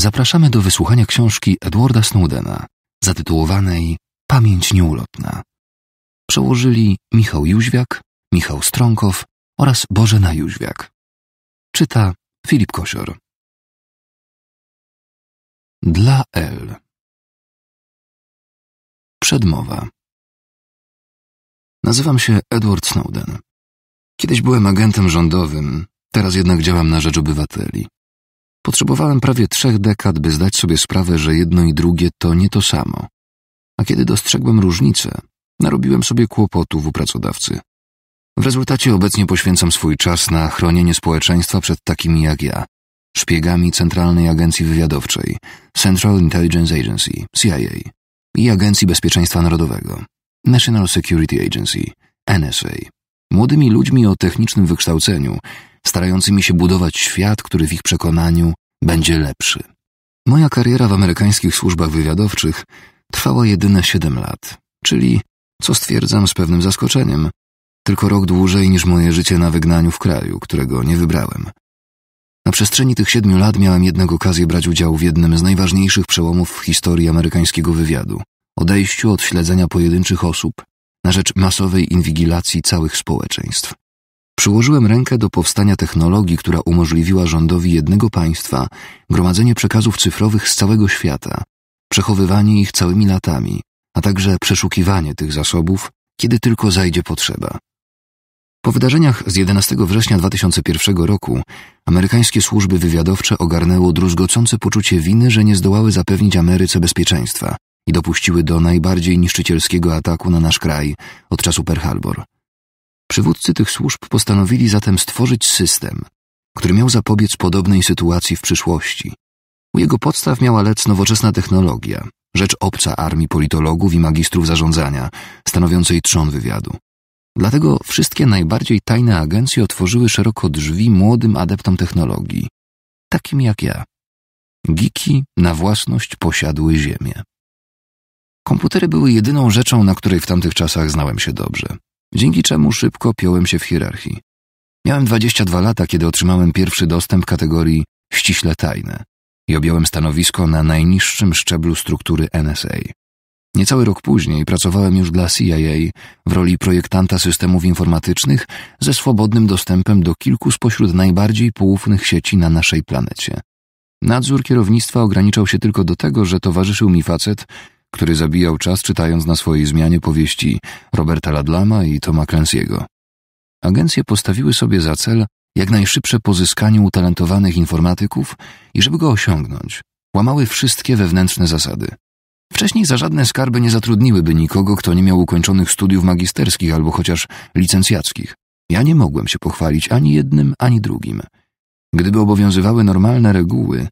Zapraszamy do wysłuchania książki Edwarda Snowdena zatytułowanej Pamięć nieulotna. Przełożyli Michał Jóźwiak, Michał Stronkow oraz Bożena Jóźwiak. Czyta Filip Kosior. Dla L. Przedmowa. Nazywam się Edward Snowden. Kiedyś byłem agentem rządowym, teraz jednak działam na rzecz obywateli. Potrzebowałem prawie trzech dekad, by zdać sobie sprawę, że jedno i drugie to nie to samo. A kiedy dostrzegłem różnicę, narobiłem sobie kłopotów u pracodawcy. W rezultacie obecnie poświęcam swój czas na chronienie społeczeństwa przed takimi jak ja, szpiegami Centralnej Agencji Wywiadowczej, Central Intelligence Agency, CIA i Agencji Bezpieczeństwa Narodowego, National Security Agency, NSA młodymi ludźmi o technicznym wykształceniu, starającymi się budować świat, który w ich przekonaniu będzie lepszy. Moja kariera w amerykańskich służbach wywiadowczych trwała jedyne 7 lat, czyli, co stwierdzam z pewnym zaskoczeniem, tylko rok dłużej niż moje życie na wygnaniu w kraju, którego nie wybrałem. Na przestrzeni tych siedmiu lat miałem jednak okazję brać udział w jednym z najważniejszych przełomów w historii amerykańskiego wywiadu odejściu od śledzenia pojedynczych osób na rzecz masowej inwigilacji całych społeczeństw. Przyłożyłem rękę do powstania technologii, która umożliwiła rządowi jednego państwa gromadzenie przekazów cyfrowych z całego świata, przechowywanie ich całymi latami, a także przeszukiwanie tych zasobów, kiedy tylko zajdzie potrzeba. Po wydarzeniach z 11 września 2001 roku amerykańskie służby wywiadowcze ogarnęło druzgocące poczucie winy, że nie zdołały zapewnić Ameryce bezpieczeństwa, i dopuściły do najbardziej niszczycielskiego ataku na nasz kraj od czasu Pearl Harbor. Przywódcy tych służb postanowili zatem stworzyć system, który miał zapobiec podobnej sytuacji w przyszłości. U jego podstaw miała lec nowoczesna technologia, rzecz obca armii politologów i magistrów zarządzania, stanowiącej trzon wywiadu. Dlatego wszystkie najbardziej tajne agencje otworzyły szeroko drzwi młodym adeptom technologii, takim jak ja. Giki na własność posiadły ziemię. Komputery były jedyną rzeczą, na której w tamtych czasach znałem się dobrze, dzięki czemu szybko piąłem się w hierarchii. Miałem 22 lata, kiedy otrzymałem pierwszy dostęp kategorii ściśle tajne i objąłem stanowisko na najniższym szczeblu struktury NSA. Niecały rok później pracowałem już dla CIA w roli projektanta systemów informatycznych ze swobodnym dostępem do kilku spośród najbardziej poufnych sieci na naszej planecie. Nadzór kierownictwa ograniczał się tylko do tego, że towarzyszył mi facet, który zabijał czas czytając na swojej zmianie powieści Roberta Ladlama i Toma Clancy'ego. Agencje postawiły sobie za cel jak najszybsze pozyskanie utalentowanych informatyków i żeby go osiągnąć, łamały wszystkie wewnętrzne zasady. Wcześniej za żadne skarby nie zatrudniłyby nikogo, kto nie miał ukończonych studiów magisterskich albo chociaż licencjackich. Ja nie mogłem się pochwalić ani jednym, ani drugim. Gdyby obowiązywały normalne reguły,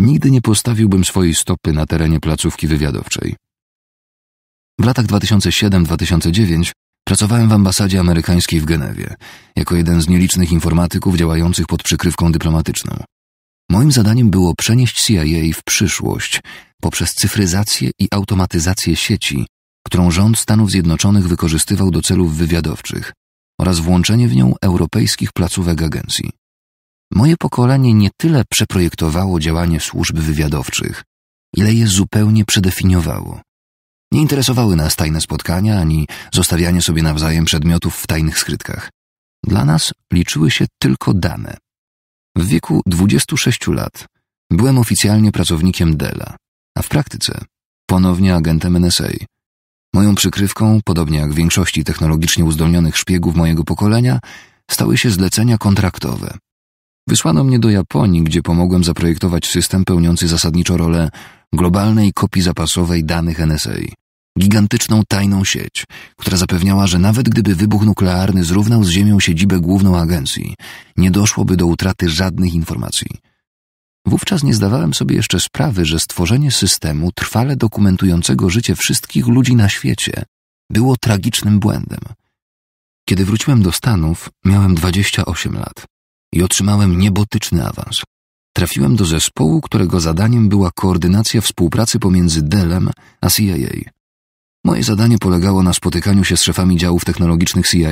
nigdy nie postawiłbym swojej stopy na terenie placówki wywiadowczej. W latach 2007-2009 pracowałem w ambasadzie amerykańskiej w Genewie, jako jeden z nielicznych informatyków działających pod przykrywką dyplomatyczną. Moim zadaniem było przenieść CIA w przyszłość poprzez cyfryzację i automatyzację sieci, którą rząd Stanów Zjednoczonych wykorzystywał do celów wywiadowczych oraz włączenie w nią europejskich placówek agencji. Moje pokolenie nie tyle przeprojektowało działanie służb wywiadowczych, ile je zupełnie przedefiniowało. Nie interesowały nas tajne spotkania ani zostawianie sobie nawzajem przedmiotów w tajnych skrytkach. Dla nas liczyły się tylko dane. W wieku 26 lat byłem oficjalnie pracownikiem Della, a w praktyce ponownie agentem NSA. Moją przykrywką, podobnie jak większości technologicznie uzdolnionych szpiegów mojego pokolenia, stały się zlecenia kontraktowe, Wysłano mnie do Japonii, gdzie pomogłem zaprojektować system pełniący zasadniczo rolę globalnej kopii zapasowej danych NSA. Gigantyczną tajną sieć, która zapewniała, że nawet gdyby wybuch nuklearny zrównał z ziemią siedzibę główną agencji, nie doszłoby do utraty żadnych informacji. Wówczas nie zdawałem sobie jeszcze sprawy, że stworzenie systemu trwale dokumentującego życie wszystkich ludzi na świecie było tragicznym błędem. Kiedy wróciłem do Stanów, miałem 28 lat i otrzymałem niebotyczny awans. Trafiłem do zespołu, którego zadaniem była koordynacja współpracy pomiędzy Dell-em a CIA. Moje zadanie polegało na spotykaniu się z szefami działów technologicznych CIA,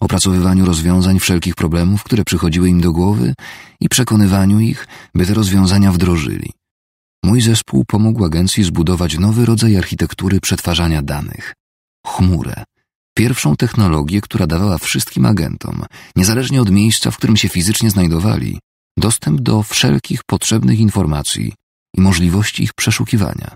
opracowywaniu rozwiązań wszelkich problemów, które przychodziły im do głowy i przekonywaniu ich, by te rozwiązania wdrożyli. Mój zespół pomógł agencji zbudować nowy rodzaj architektury przetwarzania danych chmurę pierwszą technologię, która dawała wszystkim agentom, niezależnie od miejsca, w którym się fizycznie znajdowali, dostęp do wszelkich potrzebnych informacji i możliwości ich przeszukiwania.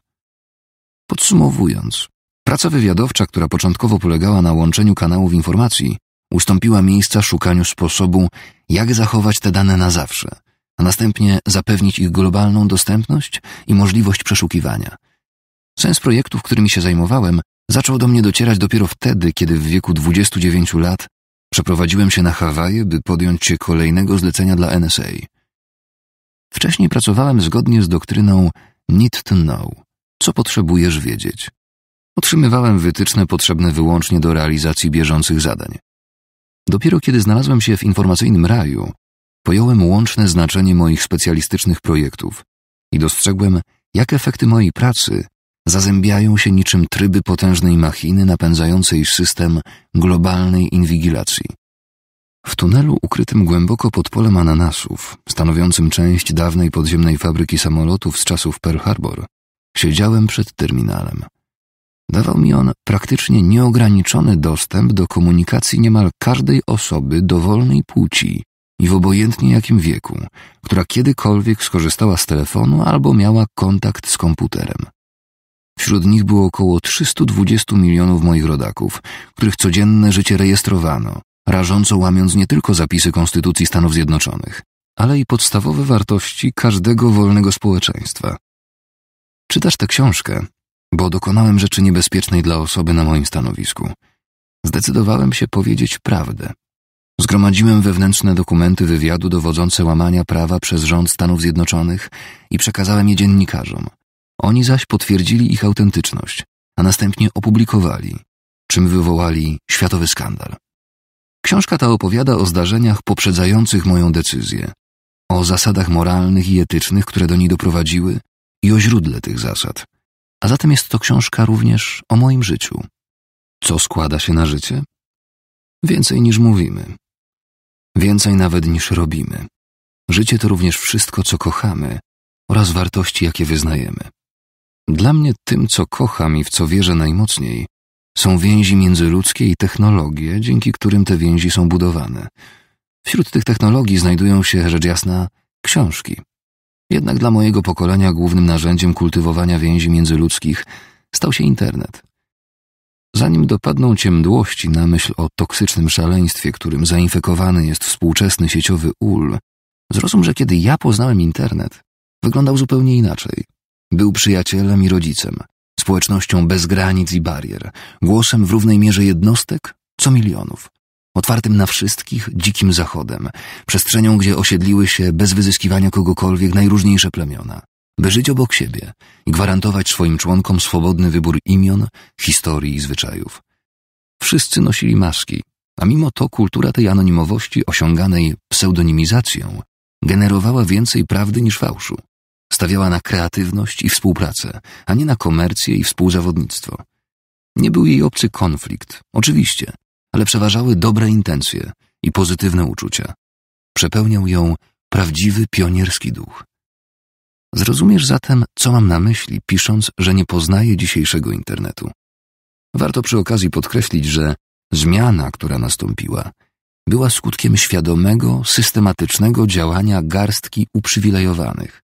Podsumowując, praca wywiadowcza, która początkowo polegała na łączeniu kanałów informacji, ustąpiła miejsca szukaniu sposobu, jak zachować te dane na zawsze, a następnie zapewnić ich globalną dostępność i możliwość przeszukiwania. Sens projektów, którymi się zajmowałem, zaczął do mnie docierać dopiero wtedy, kiedy w wieku 29 lat przeprowadziłem się na Hawaje, by podjąć się kolejnego zlecenia dla NSA. Wcześniej pracowałem zgodnie z doktryną need to know, co potrzebujesz wiedzieć. Otrzymywałem wytyczne potrzebne wyłącznie do realizacji bieżących zadań. Dopiero kiedy znalazłem się w informacyjnym raju, pojąłem łączne znaczenie moich specjalistycznych projektów i dostrzegłem, jak efekty mojej pracy zazębiają się niczym tryby potężnej machiny napędzającej system globalnej inwigilacji. W tunelu ukrytym głęboko pod polem ananasów, stanowiącym część dawnej podziemnej fabryki samolotów z czasów Pearl Harbor, siedziałem przed terminalem. Dawał mi on praktycznie nieograniczony dostęp do komunikacji niemal każdej osoby dowolnej płci i w obojętnie jakim wieku, która kiedykolwiek skorzystała z telefonu albo miała kontakt z komputerem. Wśród nich było około 320 milionów moich rodaków, których codzienne życie rejestrowano, rażąco łamiąc nie tylko zapisy Konstytucji Stanów Zjednoczonych, ale i podstawowe wartości każdego wolnego społeczeństwa. Czytasz tę książkę, bo dokonałem rzeczy niebezpiecznej dla osoby na moim stanowisku. Zdecydowałem się powiedzieć prawdę. Zgromadziłem wewnętrzne dokumenty wywiadu dowodzące łamania prawa przez rząd Stanów Zjednoczonych i przekazałem je dziennikarzom – oni zaś potwierdzili ich autentyczność, a następnie opublikowali, czym wywołali światowy skandal. Książka ta opowiada o zdarzeniach poprzedzających moją decyzję, o zasadach moralnych i etycznych, które do niej doprowadziły i o źródle tych zasad. A zatem jest to książka również o moim życiu. Co składa się na życie? Więcej niż mówimy. Więcej nawet niż robimy. Życie to również wszystko, co kochamy oraz wartości, jakie wyznajemy. Dla mnie tym, co kocham i w co wierzę najmocniej, są więzi międzyludzkie i technologie, dzięki którym te więzi są budowane. Wśród tych technologii znajdują się, rzecz jasna, książki. Jednak dla mojego pokolenia głównym narzędziem kultywowania więzi międzyludzkich stał się internet. Zanim dopadną ciemdłości na myśl o toksycznym szaleństwie, którym zainfekowany jest współczesny sieciowy ul, zrozum, że kiedy ja poznałem internet, wyglądał zupełnie inaczej. Był przyjacielem i rodzicem, społecznością bez granic i barier, głosem w równej mierze jednostek co milionów, otwartym na wszystkich dzikim zachodem, przestrzenią, gdzie osiedliły się bez wyzyskiwania kogokolwiek najróżniejsze plemiona, by żyć obok siebie i gwarantować swoim członkom swobodny wybór imion, historii i zwyczajów. Wszyscy nosili maski, a mimo to kultura tej anonimowości osiąganej pseudonimizacją generowała więcej prawdy niż fałszu. Stawiała na kreatywność i współpracę, a nie na komercję i współzawodnictwo. Nie był jej obcy konflikt, oczywiście, ale przeważały dobre intencje i pozytywne uczucia. Przepełniał ją prawdziwy pionierski duch. Zrozumiesz zatem, co mam na myśli, pisząc, że nie poznaję dzisiejszego internetu. Warto przy okazji podkreślić, że zmiana, która nastąpiła, była skutkiem świadomego, systematycznego działania garstki uprzywilejowanych,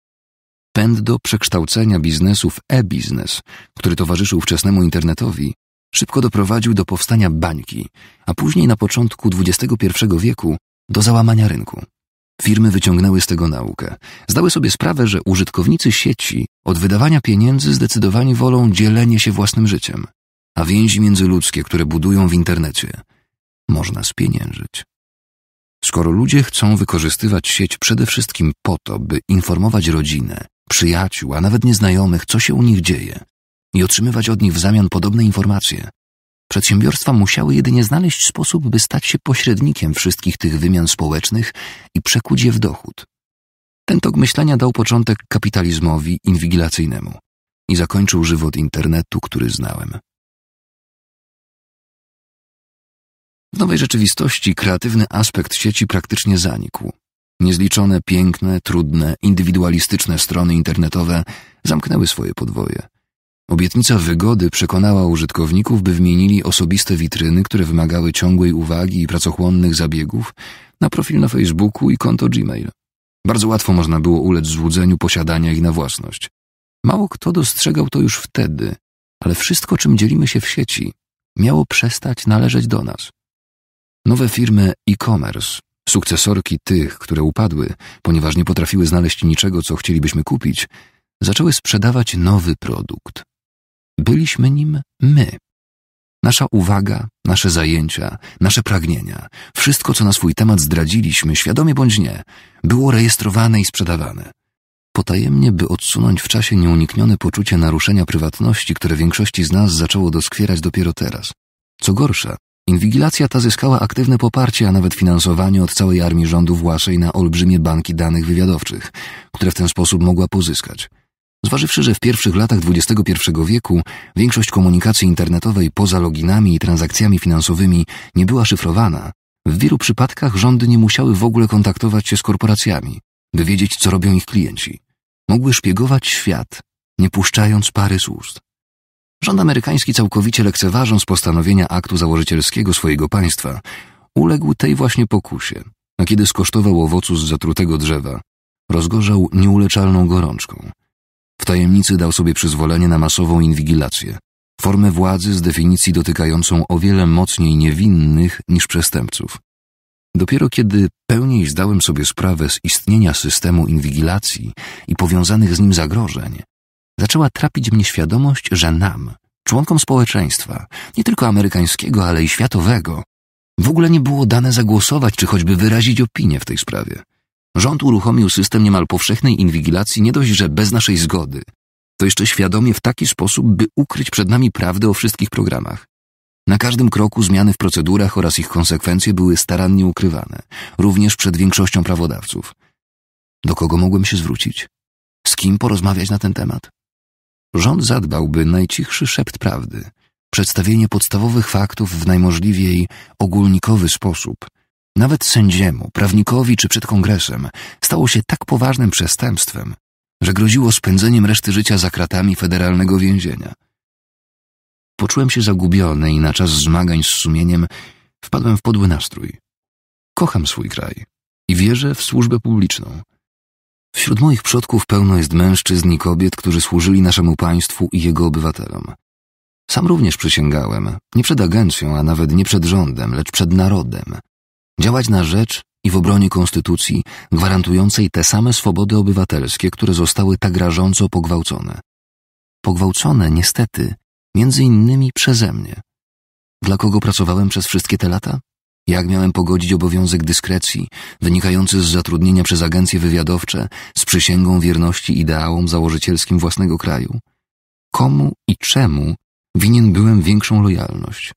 Pęd do przekształcenia biznesu w e-biznes, który towarzyszył wczesnemu internetowi, szybko doprowadził do powstania bańki, a później na początku XXI wieku do załamania rynku. Firmy wyciągnęły z tego naukę. Zdały sobie sprawę, że użytkownicy sieci od wydawania pieniędzy zdecydowanie wolą dzielenie się własnym życiem, a więzi międzyludzkie, które budują w internecie, można spieniężyć. Skoro ludzie chcą wykorzystywać sieć przede wszystkim po to, by informować rodzinę, przyjaciół, a nawet nieznajomych, co się u nich dzieje i otrzymywać od nich w zamian podobne informacje. Przedsiębiorstwa musiały jedynie znaleźć sposób, by stać się pośrednikiem wszystkich tych wymian społecznych i przekuć je w dochód. Ten tok myślenia dał początek kapitalizmowi inwigilacyjnemu i zakończył żywot internetu, który znałem. W nowej rzeczywistości kreatywny aspekt sieci praktycznie zanikł. Niezliczone piękne, trudne, indywidualistyczne strony internetowe zamknęły swoje podwoje. Obietnica wygody przekonała użytkowników, by wymienili osobiste witryny, które wymagały ciągłej uwagi i pracochłonnych zabiegów, na profil na Facebooku i konto Gmail. Bardzo łatwo można było ulec złudzeniu posiadania ich na własność. Mało kto dostrzegał to już wtedy, ale wszystko, czym dzielimy się w sieci, miało przestać należeć do nas. Nowe firmy e-commerce Sukcesorki tych, które upadły, ponieważ nie potrafiły znaleźć niczego, co chcielibyśmy kupić, zaczęły sprzedawać nowy produkt. Byliśmy nim my. Nasza uwaga, nasze zajęcia, nasze pragnienia, wszystko, co na swój temat zdradziliśmy, świadomie bądź nie, było rejestrowane i sprzedawane. Potajemnie, by odsunąć w czasie nieuniknione poczucie naruszenia prywatności, które większości z nas zaczęło doskwierać dopiero teraz. Co gorsza, Inwigilacja ta zyskała aktywne poparcie, a nawet finansowanie od całej armii rządu własnej na olbrzymie banki danych wywiadowczych, które w ten sposób mogła pozyskać. Zważywszy, że w pierwszych latach XXI wieku większość komunikacji internetowej poza loginami i transakcjami finansowymi nie była szyfrowana, w wielu przypadkach rządy nie musiały w ogóle kontaktować się z korporacjami, by wiedzieć, co robią ich klienci. Mogły szpiegować świat, nie puszczając pary z ust. Rząd amerykański całkowicie lekceważąc postanowienia aktu założycielskiego swojego państwa, uległ tej właśnie pokusie, a kiedy skosztował owocu z zatrutego drzewa, rozgorzał nieuleczalną gorączką. W tajemnicy dał sobie przyzwolenie na masową inwigilację, formę władzy z definicji dotykającą o wiele mocniej niewinnych niż przestępców. Dopiero kiedy pełniej zdałem sobie sprawę z istnienia systemu inwigilacji i powiązanych z nim zagrożeń, zaczęła trapić mnie świadomość, że nam, członkom społeczeństwa, nie tylko amerykańskiego, ale i światowego, w ogóle nie było dane zagłosować czy choćby wyrazić opinię w tej sprawie. Rząd uruchomił system niemal powszechnej inwigilacji nie dość, że bez naszej zgody, to jeszcze świadomie w taki sposób, by ukryć przed nami prawdę o wszystkich programach. Na każdym kroku zmiany w procedurach oraz ich konsekwencje były starannie ukrywane, również przed większością prawodawców. Do kogo mogłem się zwrócić? Z kim porozmawiać na ten temat? rząd zadbałby najcichszy szept prawdy, przedstawienie podstawowych faktów w najmożliwiej ogólnikowy sposób. Nawet sędziemu, prawnikowi czy przed kongresem stało się tak poważnym przestępstwem, że groziło spędzeniem reszty życia za kratami federalnego więzienia. Poczułem się zagubiony i na czas zmagań z sumieniem wpadłem w podły nastrój. Kocham swój kraj i wierzę w służbę publiczną. Wśród moich przodków pełno jest mężczyzn i kobiet, którzy służyli naszemu państwu i jego obywatelom. Sam również przysięgałem, nie przed agencją, a nawet nie przed rządem, lecz przed narodem. Działać na rzecz i w obronie konstytucji gwarantującej te same swobody obywatelskie, które zostały tak rażąco pogwałcone. Pogwałcone, niestety, między innymi przeze mnie. Dla kogo pracowałem przez wszystkie te lata? Jak miałem pogodzić obowiązek dyskrecji, wynikający z zatrudnienia przez agencje wywiadowcze, z przysięgą wierności ideałom założycielskim własnego kraju? Komu i czemu winien byłem większą lojalność?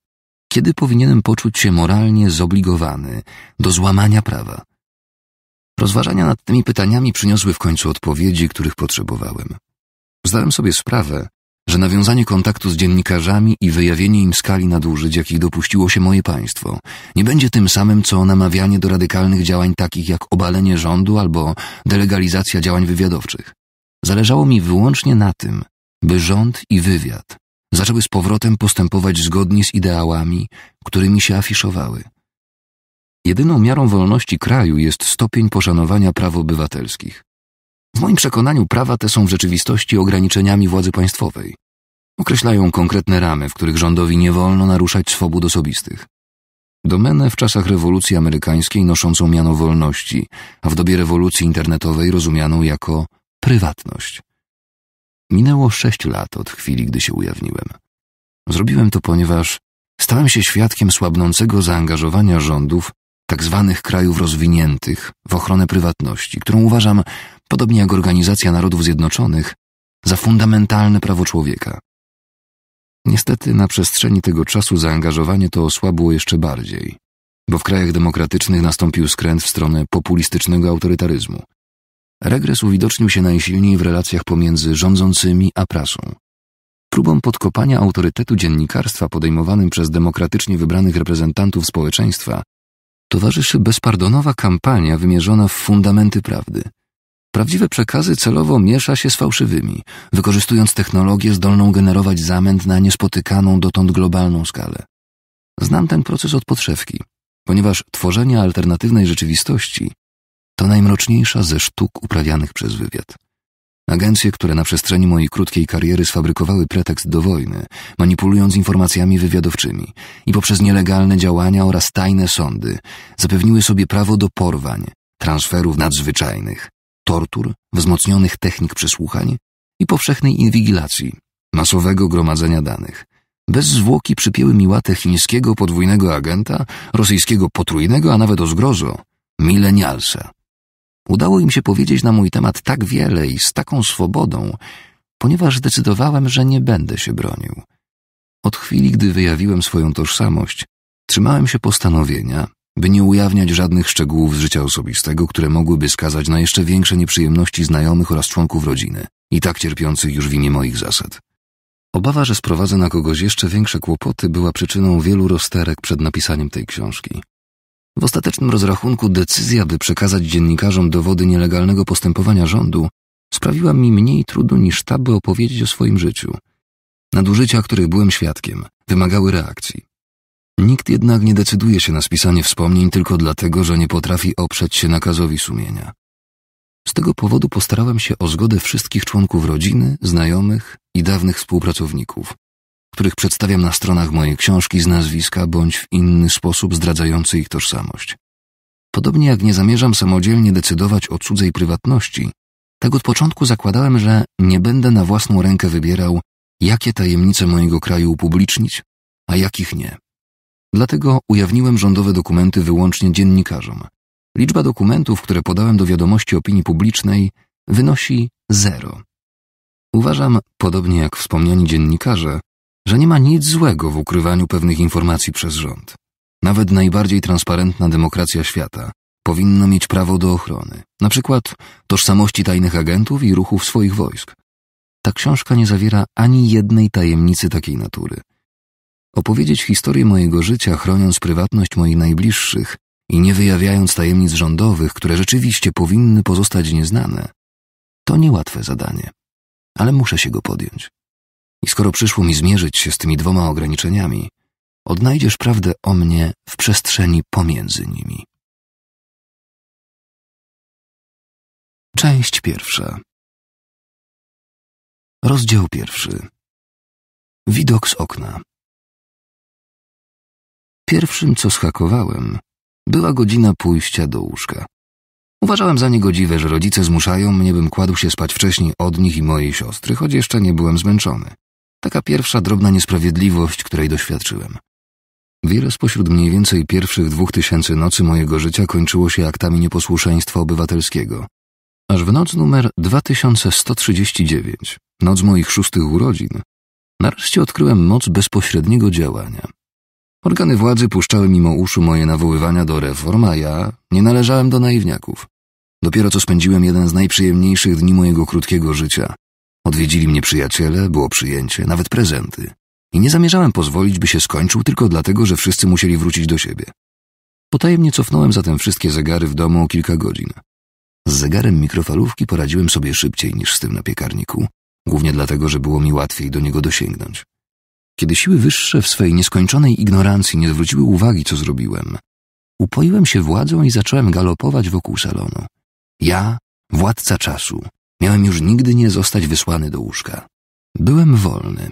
Kiedy powinienem poczuć się moralnie zobligowany do złamania prawa? Rozważania nad tymi pytaniami przyniosły w końcu odpowiedzi, których potrzebowałem. Zdałem sobie sprawę, że nawiązanie kontaktu z dziennikarzami i wyjawienie im skali nadużyć, jakich dopuściło się moje państwo, nie będzie tym samym, co namawianie do radykalnych działań takich jak obalenie rządu albo delegalizacja działań wywiadowczych. Zależało mi wyłącznie na tym, by rząd i wywiad zaczęły z powrotem postępować zgodnie z ideałami, którymi się afiszowały. Jedyną miarą wolności kraju jest stopień poszanowania praw obywatelskich. W moim przekonaniu prawa te są w rzeczywistości ograniczeniami władzy państwowej. Określają konkretne ramy, w których rządowi nie wolno naruszać swobód osobistych. Domenę w czasach rewolucji amerykańskiej noszącą miano wolności, a w dobie rewolucji internetowej rozumianą jako prywatność. Minęło sześć lat od chwili, gdy się ujawniłem. Zrobiłem to, ponieważ stałem się świadkiem słabnącego zaangażowania rządów tzw. Tak krajów rozwiniętych w ochronę prywatności, którą uważam podobnie jak Organizacja Narodów Zjednoczonych, za fundamentalne prawo człowieka. Niestety na przestrzeni tego czasu zaangażowanie to osłabło jeszcze bardziej, bo w krajach demokratycznych nastąpił skręt w stronę populistycznego autorytaryzmu. Regres uwidocznił się najsilniej w relacjach pomiędzy rządzącymi a prasą. Próbom podkopania autorytetu dziennikarstwa podejmowanym przez demokratycznie wybranych reprezentantów społeczeństwa towarzyszy bezpardonowa kampania wymierzona w fundamenty prawdy – Prawdziwe przekazy celowo miesza się z fałszywymi, wykorzystując technologię zdolną generować zamęt na niespotykaną dotąd globalną skalę. Znam ten proces od podszewki, ponieważ tworzenie alternatywnej rzeczywistości to najmroczniejsza ze sztuk uprawianych przez wywiad. Agencje, które na przestrzeni mojej krótkiej kariery sfabrykowały pretekst do wojny, manipulując informacjami wywiadowczymi i poprzez nielegalne działania oraz tajne sądy zapewniły sobie prawo do porwań, transferów nadzwyczajnych, tortur, wzmocnionych technik przesłuchań i powszechnej inwigilacji, masowego gromadzenia danych. Bez zwłoki przypięły mi łatę chińskiego podwójnego agenta, rosyjskiego potrójnego, a nawet o zgrozo, milenialsa. Udało im się powiedzieć na mój temat tak wiele i z taką swobodą, ponieważ zdecydowałem, że nie będę się bronił. Od chwili, gdy wyjawiłem swoją tożsamość, trzymałem się postanowienia, by nie ujawniać żadnych szczegółów z życia osobistego, które mogłyby skazać na jeszcze większe nieprzyjemności znajomych oraz członków rodziny, i tak cierpiących już w imię moich zasad. Obawa, że sprowadzę na kogoś jeszcze większe kłopoty, była przyczyną wielu rozterek przed napisaniem tej książki. W ostatecznym rozrachunku decyzja, by przekazać dziennikarzom dowody nielegalnego postępowania rządu, sprawiła mi mniej trudu niż ta, by opowiedzieć o swoim życiu. Nadużycia, których byłem świadkiem, wymagały reakcji. Nikt jednak nie decyduje się na spisanie wspomnień tylko dlatego, że nie potrafi oprzeć się nakazowi sumienia. Z tego powodu postarałem się o zgodę wszystkich członków rodziny, znajomych i dawnych współpracowników, których przedstawiam na stronach mojej książki z nazwiska bądź w inny sposób zdradzający ich tożsamość. Podobnie jak nie zamierzam samodzielnie decydować o cudzej prywatności, tak od początku zakładałem, że nie będę na własną rękę wybierał, jakie tajemnice mojego kraju upublicznić, a jakich nie. Dlatego ujawniłem rządowe dokumenty wyłącznie dziennikarzom. Liczba dokumentów, które podałem do wiadomości opinii publicznej, wynosi zero. Uważam, podobnie jak wspomniani dziennikarze, że nie ma nic złego w ukrywaniu pewnych informacji przez rząd. Nawet najbardziej transparentna demokracja świata powinna mieć prawo do ochrony, na przykład tożsamości tajnych agentów i ruchów swoich wojsk. Ta książka nie zawiera ani jednej tajemnicy takiej natury – opowiedzieć historię mojego życia, chroniąc prywatność moich najbliższych i nie wyjawiając tajemnic rządowych, które rzeczywiście powinny pozostać nieznane. To niełatwe zadanie, ale muszę się go podjąć. I skoro przyszło mi zmierzyć się z tymi dwoma ograniczeniami, odnajdziesz prawdę o mnie w przestrzeni pomiędzy nimi. Część pierwsza. Rozdział pierwszy. Widok z okna. Pierwszym, co schakowałem, była godzina pójścia do łóżka. Uważałem za niegodziwe, że rodzice zmuszają mnie, bym kładł się spać wcześniej od nich i mojej siostry, choć jeszcze nie byłem zmęczony. Taka pierwsza drobna niesprawiedliwość, której doświadczyłem. Wiele spośród mniej więcej pierwszych dwóch tysięcy nocy mojego życia kończyło się aktami nieposłuszeństwa obywatelskiego. Aż w noc numer 2139, noc moich szóstych urodzin, nareszcie odkryłem moc bezpośredniego działania. Organy władzy puszczały mimo uszu moje nawoływania do reform, a ja nie należałem do naiwniaków. Dopiero co spędziłem jeden z najprzyjemniejszych dni mojego krótkiego życia. Odwiedzili mnie przyjaciele, było przyjęcie, nawet prezenty. I nie zamierzałem pozwolić, by się skończył tylko dlatego, że wszyscy musieli wrócić do siebie. Potajemnie cofnąłem zatem wszystkie zegary w domu o kilka godzin. Z zegarem mikrofalówki poradziłem sobie szybciej niż z tym na piekarniku, głównie dlatego, że było mi łatwiej do niego dosięgnąć. Kiedy siły wyższe w swej nieskończonej ignorancji nie zwróciły uwagi, co zrobiłem, upoiłem się władzą i zacząłem galopować wokół salonu. Ja, władca czasu, miałem już nigdy nie zostać wysłany do łóżka. Byłem wolny.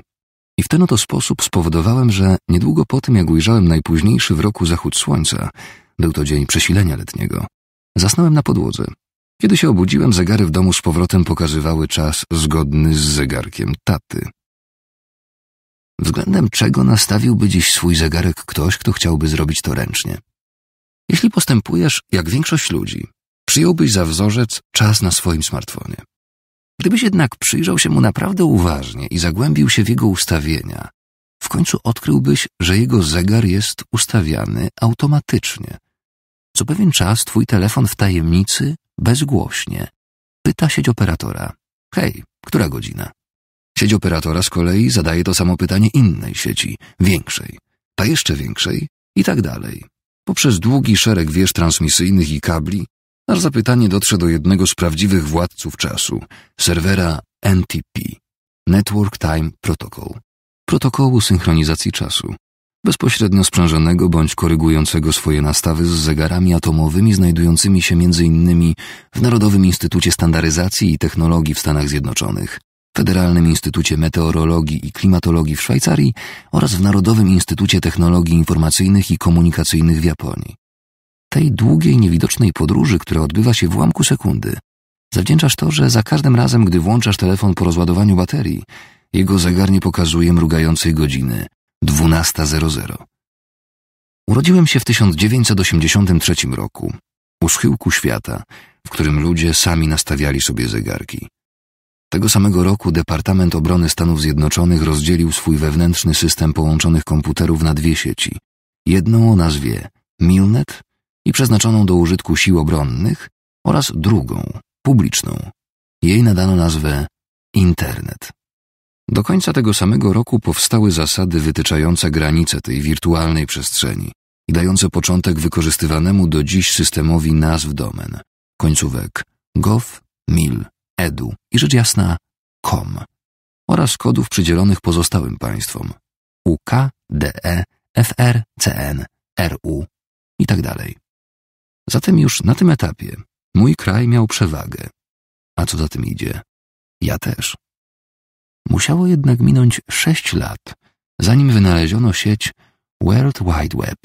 I w ten oto sposób spowodowałem, że niedługo po tym, jak ujrzałem najpóźniejszy w roku zachód słońca, był to dzień przesilenia letniego, zasnąłem na podłodze. Kiedy się obudziłem, zegary w domu z powrotem pokazywały czas zgodny z zegarkiem taty względem czego nastawiłby dziś swój zegarek ktoś, kto chciałby zrobić to ręcznie. Jeśli postępujesz jak większość ludzi, przyjąłbyś za wzorzec czas na swoim smartfonie. Gdybyś jednak przyjrzał się mu naprawdę uważnie i zagłębił się w jego ustawienia, w końcu odkryłbyś, że jego zegar jest ustawiany automatycznie. Co pewien czas twój telefon w tajemnicy, bezgłośnie, pyta sieć operatora: Hej, która godzina? Sieć operatora z kolei zadaje to samo pytanie innej sieci, większej, ta jeszcze większej i tak dalej. Poprzez długi szereg wież transmisyjnych i kabli, aż zapytanie dotrze do jednego z prawdziwych władców czasu, serwera NTP, Network Time Protocol, protokołu synchronizacji czasu, bezpośrednio sprzężonego bądź korygującego swoje nastawy z zegarami atomowymi znajdującymi się m.in. w Narodowym Instytucie Standaryzacji i Technologii w Stanach Zjednoczonych, Federalnym Instytucie Meteorologii i Klimatologii w Szwajcarii oraz w Narodowym Instytucie Technologii Informacyjnych i Komunikacyjnych w Japonii. Tej długiej, niewidocznej podróży, która odbywa się w ułamku sekundy, zawdzięczasz to, że za każdym razem, gdy włączasz telefon po rozładowaniu baterii, jego zegar nie pokazuje mrugającej godziny 12.00. Urodziłem się w 1983 roku, u schyłku świata, w którym ludzie sami nastawiali sobie zegarki. Tego samego roku Departament Obrony Stanów Zjednoczonych rozdzielił swój wewnętrzny system połączonych komputerów na dwie sieci. Jedną o nazwie Milnet i przeznaczoną do użytku sił obronnych oraz drugą, publiczną. Jej nadano nazwę Internet. Do końca tego samego roku powstały zasady wytyczające granice tej wirtualnej przestrzeni i dające początek wykorzystywanemu do dziś systemowi nazw domen, końcówek gov, mil edu i rzecz jasna com oraz kodów przydzielonych pozostałym państwom UK, DE, FR, CN, RU itd. Tak Zatem już na tym etapie mój kraj miał przewagę, a co za tym idzie, ja też. Musiało jednak minąć sześć lat, zanim wynaleziono sieć World Wide Web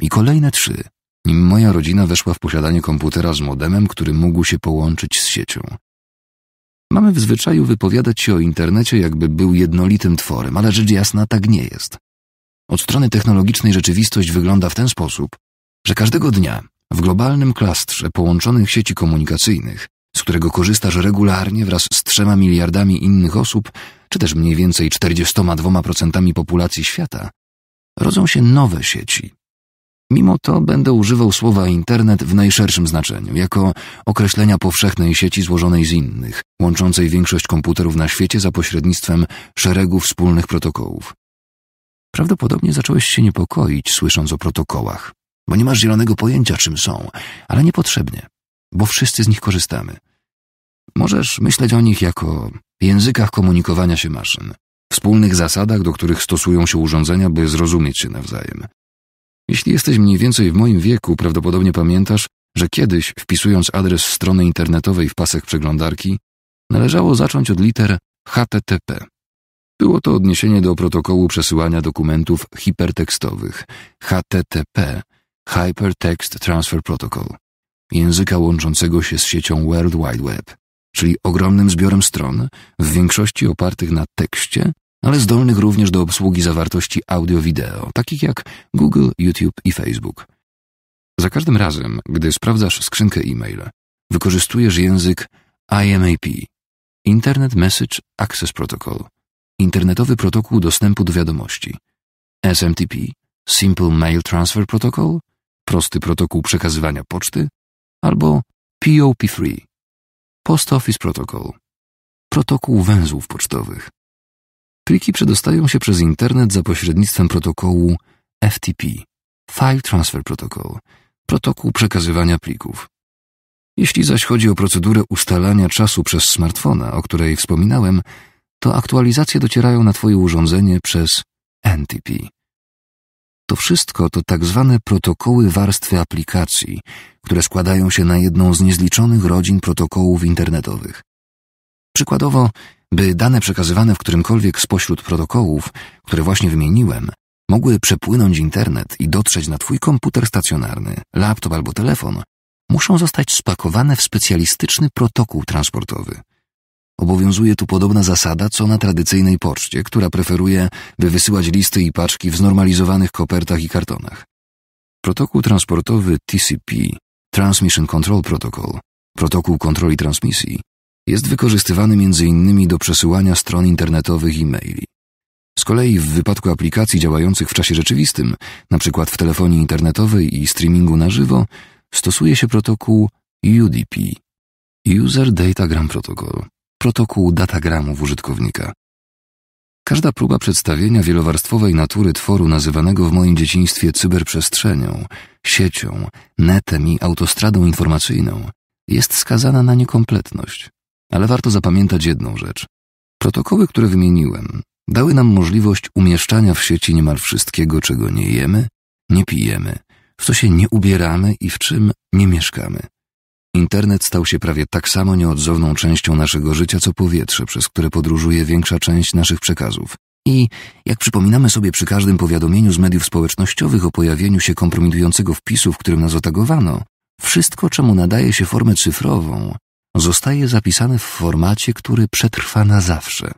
i kolejne trzy, nim moja rodzina weszła w posiadanie komputera z modemem, który mógł się połączyć z siecią. Mamy w zwyczaju wypowiadać się o internecie, jakby był jednolitym tworem, ale rzecz jasna tak nie jest. Od strony technologicznej rzeczywistość wygląda w ten sposób, że każdego dnia w globalnym klastrze połączonych sieci komunikacyjnych, z którego korzystasz regularnie wraz z trzema miliardami innych osób, czy też mniej więcej 42% populacji świata, rodzą się nowe sieci, Mimo to będę używał słowa internet w najszerszym znaczeniu, jako określenia powszechnej sieci złożonej z innych, łączącej większość komputerów na świecie za pośrednictwem szeregu wspólnych protokołów. Prawdopodobnie zacząłeś się niepokoić, słysząc o protokołach, bo nie masz zielonego pojęcia, czym są, ale niepotrzebnie, bo wszyscy z nich korzystamy. Możesz myśleć o nich jako językach komunikowania się maszyn, wspólnych zasadach, do których stosują się urządzenia, by zrozumieć się nawzajem. Jeśli jesteś mniej więcej w moim wieku, prawdopodobnie pamiętasz, że kiedyś, wpisując adres strony internetowej w pasek przeglądarki, należało zacząć od liter HTTP. Było to odniesienie do protokołu przesyłania dokumentów hipertekstowych HTTP Hypertext Transfer Protocol języka łączącego się z siecią World Wide Web, czyli ogromnym zbiorem stron, w większości opartych na tekście ale zdolnych również do obsługi zawartości audio-wideo, takich jak Google, YouTube i Facebook. Za każdym razem, gdy sprawdzasz skrzynkę e-mail, wykorzystujesz język IMAP Internet Message Access Protocol Internetowy protokół dostępu do wiadomości SMTP Simple Mail Transfer Protocol Prosty protokół przekazywania poczty albo pop 3 Post Office Protocol Protokół węzłów pocztowych Pliki przedostają się przez internet za pośrednictwem protokołu FTP File Transfer Protocol protokół przekazywania plików. Jeśli zaś chodzi o procedurę ustalania czasu przez smartfona, o której wspominałem, to aktualizacje docierają na Twoje urządzenie przez NTP. To wszystko to tak zwane protokoły warstwy aplikacji, które składają się na jedną z niezliczonych rodzin protokołów internetowych. Przykładowo, by dane przekazywane w którymkolwiek spośród protokołów, które właśnie wymieniłem, mogły przepłynąć internet i dotrzeć na Twój komputer stacjonarny, laptop albo telefon, muszą zostać spakowane w specjalistyczny protokół transportowy. Obowiązuje tu podobna zasada, co na tradycyjnej poczcie, która preferuje, by wysyłać listy i paczki w znormalizowanych kopertach i kartonach. Protokół transportowy TCP, Transmission Control Protocol, protokół kontroli transmisji, jest wykorzystywany m.in. do przesyłania stron internetowych i maili. Z kolei w wypadku aplikacji działających w czasie rzeczywistym, np. w telefonii internetowej i streamingu na żywo, stosuje się protokół UDP User Datagram Protocol protokół datagramów użytkownika. Każda próba przedstawienia wielowarstwowej natury tworu nazywanego w moim dzieciństwie cyberprzestrzenią, siecią, netem i autostradą informacyjną jest skazana na niekompletność. Ale warto zapamiętać jedną rzecz. Protokoły, które wymieniłem, dały nam możliwość umieszczania w sieci niemal wszystkiego, czego nie jemy, nie pijemy, w co się nie ubieramy i w czym nie mieszkamy. Internet stał się prawie tak samo nieodzowną częścią naszego życia, co powietrze, przez które podróżuje większa część naszych przekazów. I jak przypominamy sobie przy każdym powiadomieniu z mediów społecznościowych o pojawieniu się kompromitującego wpisu, w którym nas otagowano, wszystko, czemu nadaje się formę cyfrową, zostaje zapisane w formacie, który przetrwa na zawsze.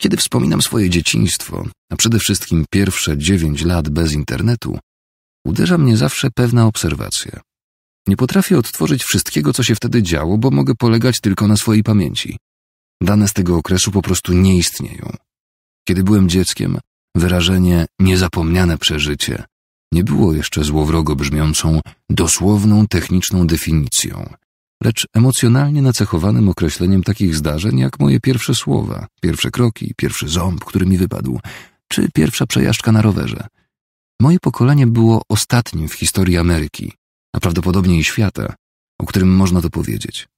Kiedy wspominam swoje dzieciństwo, a przede wszystkim pierwsze dziewięć lat bez internetu, uderza mnie zawsze pewna obserwacja. Nie potrafię odtworzyć wszystkiego, co się wtedy działo, bo mogę polegać tylko na swojej pamięci. Dane z tego okresu po prostu nie istnieją. Kiedy byłem dzieckiem, wyrażenie niezapomniane przeżycie nie było jeszcze złowrogo brzmiącą, dosłowną techniczną definicją lecz emocjonalnie nacechowanym określeniem takich zdarzeń jak moje pierwsze słowa, pierwsze kroki, pierwszy ząb, który mi wypadł, czy pierwsza przejażdżka na rowerze. Moje pokolenie było ostatnim w historii Ameryki, a prawdopodobnie i świata, o którym można to powiedzieć.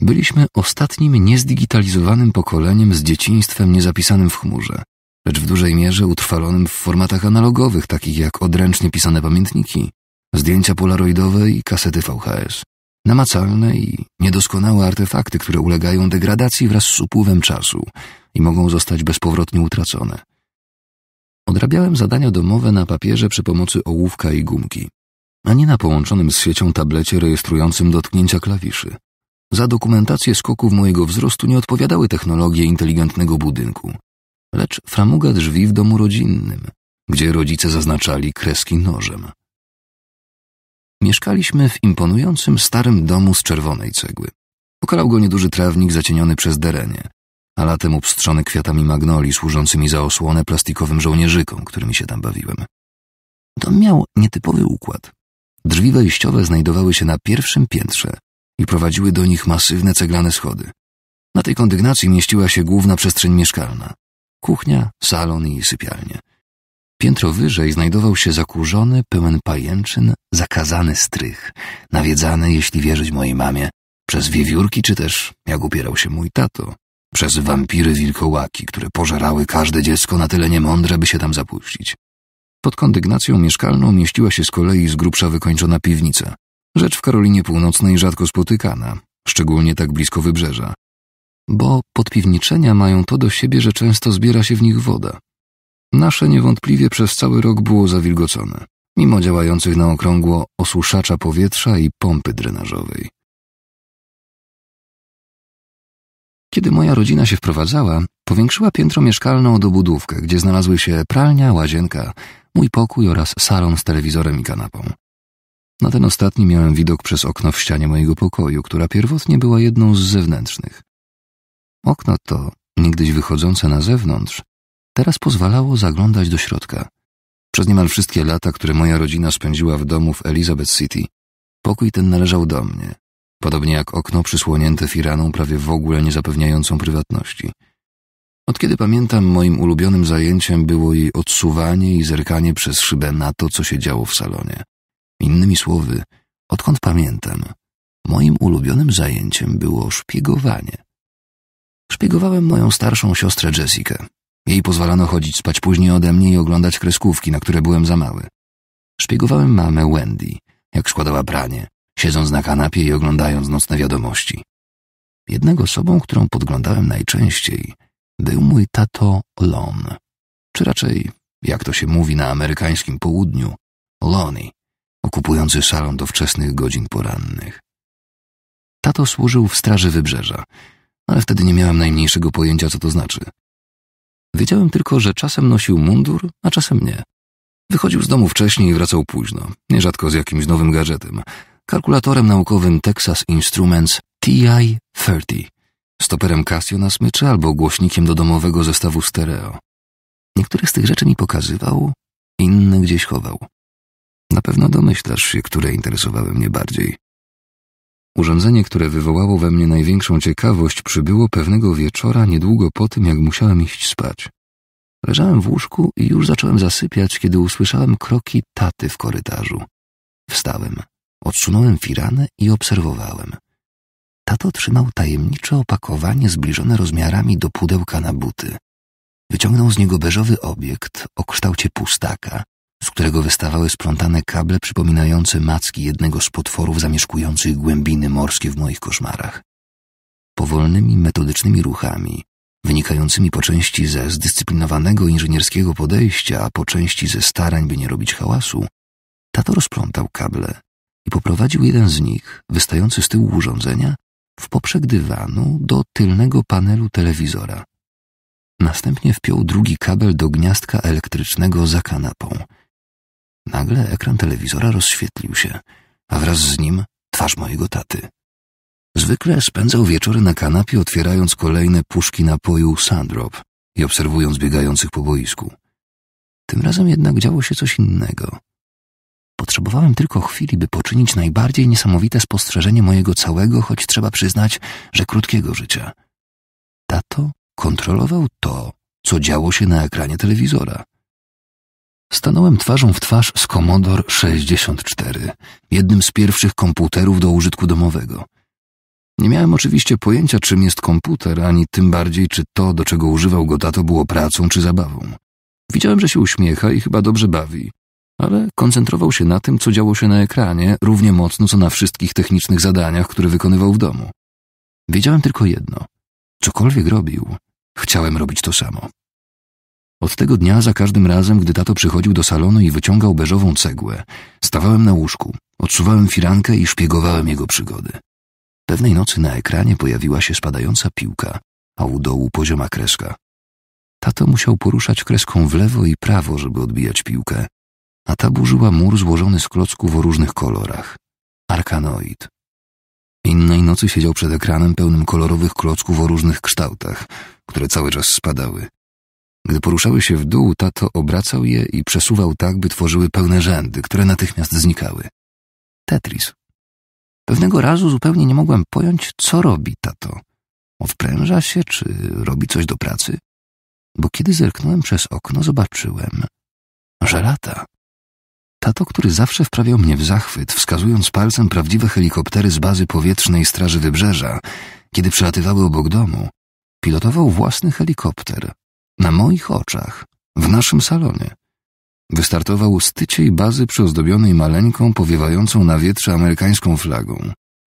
Byliśmy ostatnim niezdigitalizowanym pokoleniem z dzieciństwem niezapisanym w chmurze, lecz w dużej mierze utrwalonym w formatach analogowych, takich jak odręcznie pisane pamiętniki, zdjęcia polaroidowe i kasety VHS namacalne i niedoskonałe artefakty, które ulegają degradacji wraz z upływem czasu i mogą zostać bezpowrotnie utracone. Odrabiałem zadania domowe na papierze przy pomocy ołówka i gumki, a nie na połączonym z siecią tablecie rejestrującym dotknięcia klawiszy. Za dokumentację skoków mojego wzrostu nie odpowiadały technologie inteligentnego budynku, lecz framuga drzwi w domu rodzinnym, gdzie rodzice zaznaczali kreski nożem. Mieszkaliśmy w imponującym starym domu z czerwonej cegły. Okalał go nieduży trawnik zacieniony przez derenie, a latem upstrzony kwiatami magnoli służącymi za osłonę plastikowym żołnierzykom, którymi się tam bawiłem. Dom miał nietypowy układ. Drzwi wejściowe znajdowały się na pierwszym piętrze i prowadziły do nich masywne ceglane schody. Na tej kondygnacji mieściła się główna przestrzeń mieszkalna. Kuchnia, salon i sypialnie – Piętro wyżej znajdował się zakurzony, pełen pajęczyn, zakazany strych, nawiedzany, jeśli wierzyć mojej mamie, przez wiewiórki czy też, jak upierał się mój tato, przez wampiry wilkołaki, które pożerały każde dziecko na tyle niemądre, by się tam zapuścić. Pod kondygnacją mieszkalną mieściła się z kolei z grubsza wykończona piwnica, rzecz w Karolinie Północnej rzadko spotykana, szczególnie tak blisko wybrzeża. Bo podpiwniczenia mają to do siebie, że często zbiera się w nich woda. Nasze niewątpliwie przez cały rok było zawilgocone, mimo działających na okrągło osuszacza powietrza i pompy drenażowej. Kiedy moja rodzina się wprowadzała, powiększyła piętro mieszkalne o dobudówkę, gdzie znalazły się pralnia, łazienka, mój pokój oraz salon z telewizorem i kanapą. Na ten ostatni miałem widok przez okno w ścianie mojego pokoju, która pierwotnie była jedną z zewnętrznych. Okno to, niegdyś wychodzące na zewnątrz, teraz pozwalało zaglądać do środka. Przez niemal wszystkie lata, które moja rodzina spędziła w domu w Elizabeth City, pokój ten należał do mnie, podobnie jak okno przysłonięte firaną prawie w ogóle nie zapewniającą prywatności. Od kiedy pamiętam, moim ulubionym zajęciem było jej odsuwanie i zerkanie przez szybę na to, co się działo w salonie. Innymi słowy, odkąd pamiętam, moim ulubionym zajęciem było szpiegowanie. Szpiegowałem moją starszą siostrę Jessica, jej pozwalano chodzić spać później ode mnie i oglądać kreskówki, na które byłem za mały. Szpiegowałem mamę Wendy, jak składała pranie, siedząc na kanapie i oglądając nocne wiadomości. Jednego osobą, którą podglądałem najczęściej, był mój tato Lon, czy raczej, jak to się mówi na amerykańskim południu, Lonnie, okupujący salon do wczesnych godzin porannych. Tato służył w Straży Wybrzeża, ale wtedy nie miałem najmniejszego pojęcia, co to znaczy – Wiedziałem tylko, że czasem nosił mundur, a czasem nie. Wychodził z domu wcześniej i wracał późno, nierzadko z jakimś nowym gadżetem. Kalkulatorem naukowym Texas Instruments TI-30, stoperem Casio na smyczy albo głośnikiem do domowego zestawu stereo. Niektóre z tych rzeczy mi pokazywał, inne gdzieś chował. Na pewno domyślasz się, które interesowały mnie bardziej. Urządzenie, które wywołało we mnie największą ciekawość, przybyło pewnego wieczora niedługo po tym, jak musiałem iść spać. Leżałem w łóżku i już zacząłem zasypiać, kiedy usłyszałem kroki taty w korytarzu. Wstałem, odsunąłem firanę i obserwowałem. Tato trzymał tajemnicze opakowanie zbliżone rozmiarami do pudełka na buty. Wyciągnął z niego beżowy obiekt o kształcie pustaka, z którego wystawały splątane kable przypominające macki jednego z potworów zamieszkujących głębiny morskie w moich koszmarach. Powolnymi, metodycznymi ruchami, wynikającymi po części ze zdyscyplinowanego inżynierskiego podejścia, a po części ze starań, by nie robić hałasu, tato rozplątał kable i poprowadził jeden z nich, wystający z tyłu urządzenia, w poprzek dywanu do tylnego panelu telewizora. Następnie wpiął drugi kabel do gniazdka elektrycznego za kanapą – Nagle ekran telewizora rozświetlił się, a wraz z nim twarz mojego taty. Zwykle spędzał wieczory na kanapie, otwierając kolejne puszki napoju Sandrop i obserwując biegających po boisku. Tym razem jednak działo się coś innego. Potrzebowałem tylko chwili, by poczynić najbardziej niesamowite spostrzeżenie mojego całego, choć trzeba przyznać, że krótkiego życia. Tato kontrolował to, co działo się na ekranie telewizora. Stanąłem twarzą w twarz z Commodore 64, jednym z pierwszych komputerów do użytku domowego. Nie miałem oczywiście pojęcia, czym jest komputer, ani tym bardziej, czy to, do czego używał go tato, było pracą czy zabawą. Widziałem, że się uśmiecha i chyba dobrze bawi, ale koncentrował się na tym, co działo się na ekranie, równie mocno, co na wszystkich technicznych zadaniach, które wykonywał w domu. Wiedziałem tylko jedno. Cokolwiek robił, chciałem robić to samo. Od tego dnia za każdym razem, gdy tato przychodził do salonu i wyciągał beżową cegłę, stawałem na łóżku, odsuwałem firankę i szpiegowałem jego przygody. Pewnej nocy na ekranie pojawiła się spadająca piłka, a u dołu pozioma kreska. Tato musiał poruszać kreską w lewo i prawo, żeby odbijać piłkę, a ta burzyła mur złożony z klocków o różnych kolorach. Arkanoid. Innej nocy siedział przed ekranem pełnym kolorowych klocków o różnych kształtach, które cały czas spadały. Gdy poruszały się w dół, tato obracał je i przesuwał tak, by tworzyły pełne rzędy, które natychmiast znikały. Tetris. Pewnego razu zupełnie nie mogłem pojąć, co robi tato. Odpręża się, czy robi coś do pracy? Bo kiedy zerknąłem przez okno, zobaczyłem, że lata. Tato, który zawsze wprawiał mnie w zachwyt, wskazując palcem prawdziwe helikoptery z bazy powietrznej Straży Wybrzeża, kiedy przelatywały obok domu, pilotował własny helikopter, na moich oczach, w naszym salonie. Wystartował z tyciej bazy przyozdobionej maleńką, powiewającą na wietrze amerykańską flagą.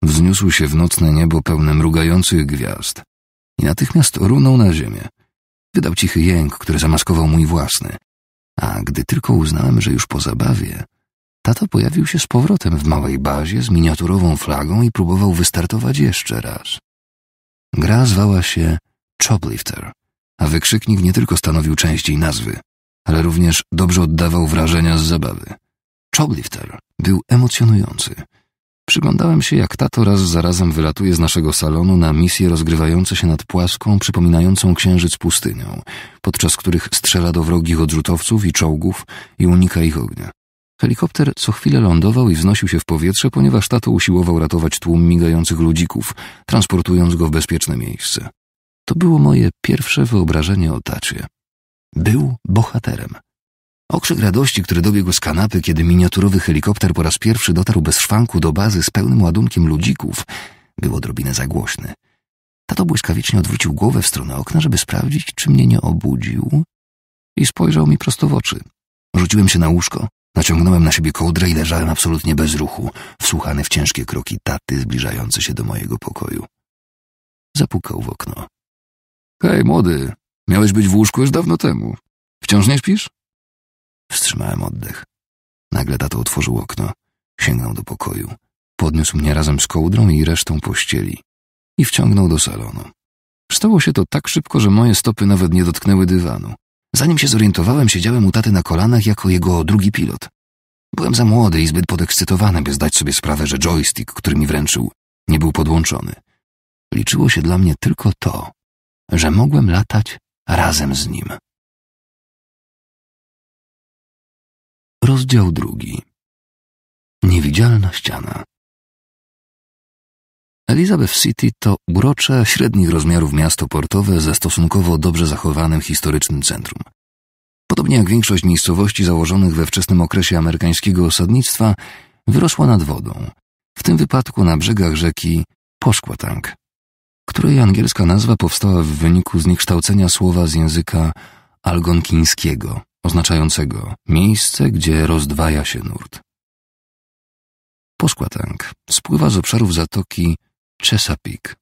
Wzniósł się w nocne niebo pełne mrugających gwiazd i natychmiast runął na ziemię. Wydał cichy jęk, który zamaskował mój własny. A gdy tylko uznałem, że już po zabawie, tata pojawił się z powrotem w małej bazie z miniaturową flagą i próbował wystartować jeszcze raz. Gra zwała się Choplifter a wykrzyknik nie tylko stanowił jej nazwy, ale również dobrze oddawał wrażenia z zabawy. Choplifter był emocjonujący. Przyglądałem się, jak tato raz za razem wylatuje z naszego salonu na misje rozgrywające się nad płaską, przypominającą księżyc pustynią, podczas których strzela do wrogich odrzutowców i czołgów i unika ich ognia. Helikopter co chwilę lądował i wznosił się w powietrze, ponieważ tato usiłował ratować tłum migających ludzików, transportując go w bezpieczne miejsce. To było moje pierwsze wyobrażenie o tacie. Był bohaterem. Okrzyk radości, który dobiegł z kanapy, kiedy miniaturowy helikopter po raz pierwszy dotarł bez szwanku do bazy z pełnym ładunkiem ludzików, był odrobinę za głośny. Tato błyskawicznie odwrócił głowę w stronę okna, żeby sprawdzić, czy mnie nie obudził i spojrzał mi prosto w oczy. Rzuciłem się na łóżko, naciągnąłem na siebie kołdrę i leżałem absolutnie bez ruchu, wsłuchany w ciężkie kroki taty zbliżające się do mojego pokoju. Zapukał w okno. Hej, młody, miałeś być w łóżku już dawno temu. Wciąż nie śpisz? Wstrzymałem oddech. Nagle tato otworzył okno. Sięgnął do pokoju. Podniósł mnie razem z kołdrą i resztą pościeli. I wciągnął do salonu. Stało się to tak szybko, że moje stopy nawet nie dotknęły dywanu. Zanim się zorientowałem, siedziałem u taty na kolanach jako jego drugi pilot. Byłem za młody i zbyt podekscytowany, by zdać sobie sprawę, że joystick, który mi wręczył, nie był podłączony. Liczyło się dla mnie tylko to, że mogłem latać razem z nim. Rozdział drugi. Niewidzialna ściana. Elizabeth City to urocze, średnich rozmiarów miasto portowe ze stosunkowo dobrze zachowanym historycznym centrum. Podobnie jak większość miejscowości założonych we wczesnym okresie amerykańskiego osadnictwa, wyrosła nad wodą, w tym wypadku na brzegach rzeki Poszkwatank której angielska nazwa powstała w wyniku zniekształcenia słowa z języka algonkińskiego, oznaczającego miejsce, gdzie rozdwaja się nurt. Poskładang spływa z obszarów zatoki Chesapeake,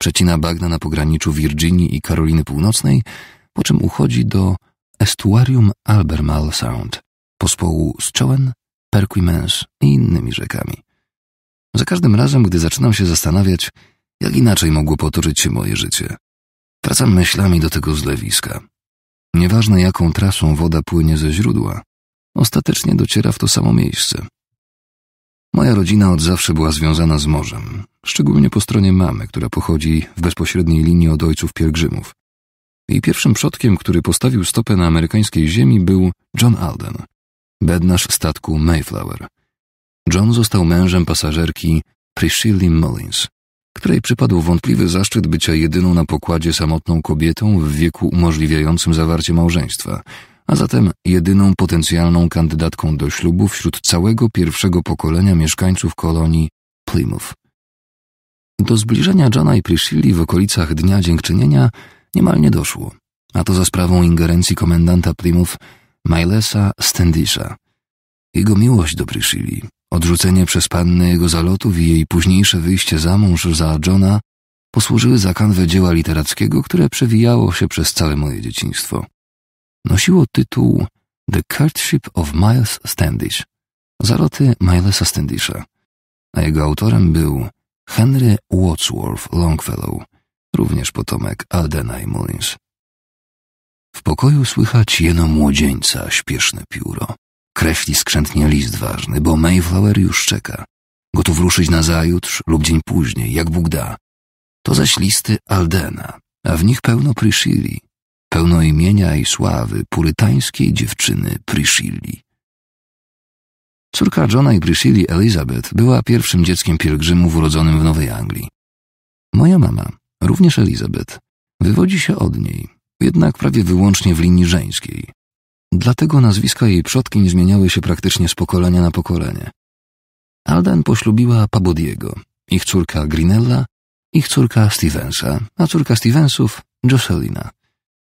przecina bagna na pograniczu Virginii i Karoliny Północnej, po czym uchodzi do estuarium Albemarle Sound, pospołu Schoen, Perquimens i innymi rzekami. Za każdym razem, gdy zaczynam się zastanawiać, jak inaczej mogło potoczyć się moje życie? Wracam myślami do tego zlewiska. Nieważne jaką trasą woda płynie ze źródła, ostatecznie dociera w to samo miejsce. Moja rodzina od zawsze była związana z morzem, szczególnie po stronie mamy, która pochodzi w bezpośredniej linii od ojców pielgrzymów. Jej pierwszym przodkiem, który postawił stopę na amerykańskiej ziemi, był John Alden, bednarz statku Mayflower. John został mężem pasażerki Priscilla Mullins, której przypadł wątpliwy zaszczyt bycia jedyną na pokładzie samotną kobietą w wieku umożliwiającym zawarcie małżeństwa, a zatem jedyną potencjalną kandydatką do ślubu wśród całego pierwszego pokolenia mieszkańców kolonii Plymouth. Do zbliżenia Johna i Priscilli w okolicach Dnia Dziękczynienia niemal nie doszło, a to za sprawą ingerencji komendanta Plymouth Milesa Standisha. Jego miłość do Priscilli, Odrzucenie przez pannę jego zalotów i jej późniejsze wyjście za mąż za Johna posłużyły za kanwę dzieła literackiego, które przewijało się przez całe moje dzieciństwo. Nosiło tytuł The Courtship of Miles Standish, zaloty Milesa Standisha, a jego autorem był Henry Wadsworth Longfellow, również potomek Aldena i Mullins. W pokoju słychać jeno młodzieńca śpieszne pióro. Kreśli skrzętnie list ważny, bo Mayflower już czeka. Gotów ruszyć nazajutrz lub dzień później, jak Bóg da. To zaś listy Aldena, a w nich pełno Prishili, pełno imienia i sławy purytańskiej dziewczyny Prishili. Córka Johna i Prishili Elizabeth była pierwszym dzieckiem pielgrzymów urodzonym w Nowej Anglii. Moja mama, również Elizabeth, wywodzi się od niej, jednak prawie wyłącznie w linii żeńskiej. Dlatego nazwiska jej przodkiń zmieniały się praktycznie z pokolenia na pokolenie. Alden poślubiła Pabodiego, ich córka Grinella, ich córka Stevensa, a córka Stevensów Jocelyna.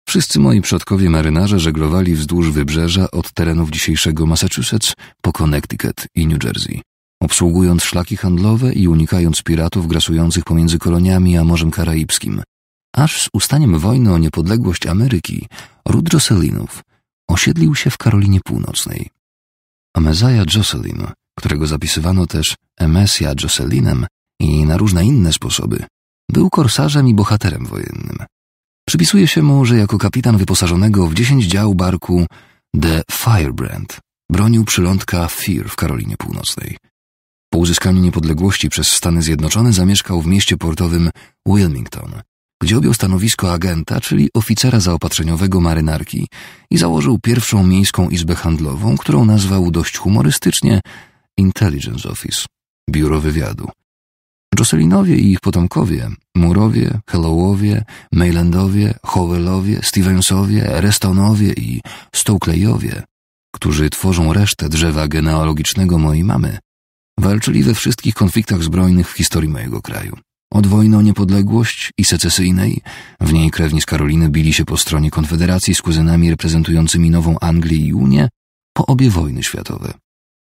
Wszyscy moi przodkowie marynarze żeglowali wzdłuż wybrzeża od terenów dzisiejszego Massachusetts po Connecticut i New Jersey, obsługując szlaki handlowe i unikając piratów grasujących pomiędzy koloniami a Morzem Karaibskim. Aż z ustaniem wojny o niepodległość Ameryki ród Jocelynów – osiedlił się w Karolinie Północnej. Amezaja Jocelyn, którego zapisywano też Emesja Jocelynem i na różne inne sposoby, był korsarzem i bohaterem wojennym. Przypisuje się mu, że jako kapitan wyposażonego w dziesięć dział barku The Firebrand bronił przylądka Fear w Karolinie Północnej. Po uzyskaniu niepodległości przez Stany Zjednoczone zamieszkał w mieście portowym Wilmington, gdzie objął stanowisko agenta, czyli oficera zaopatrzeniowego marynarki i założył pierwszą miejską izbę handlową, którą nazwał dość humorystycznie Intelligence Office, biuro wywiadu. Jocelynowie i ich potomkowie, Murowie, Hellowowie, Maylandowie, Howellowie, Stevensowie, Restonowie i Stokleyowie, którzy tworzą resztę drzewa genealogicznego mojej mamy, walczyli we wszystkich konfliktach zbrojnych w historii mojego kraju. Od wojny o niepodległość i secesyjnej, w niej krewni z Karoliny bili się po stronie Konfederacji z kuzynami reprezentującymi Nową Anglię i Unię, po obie wojny światowe.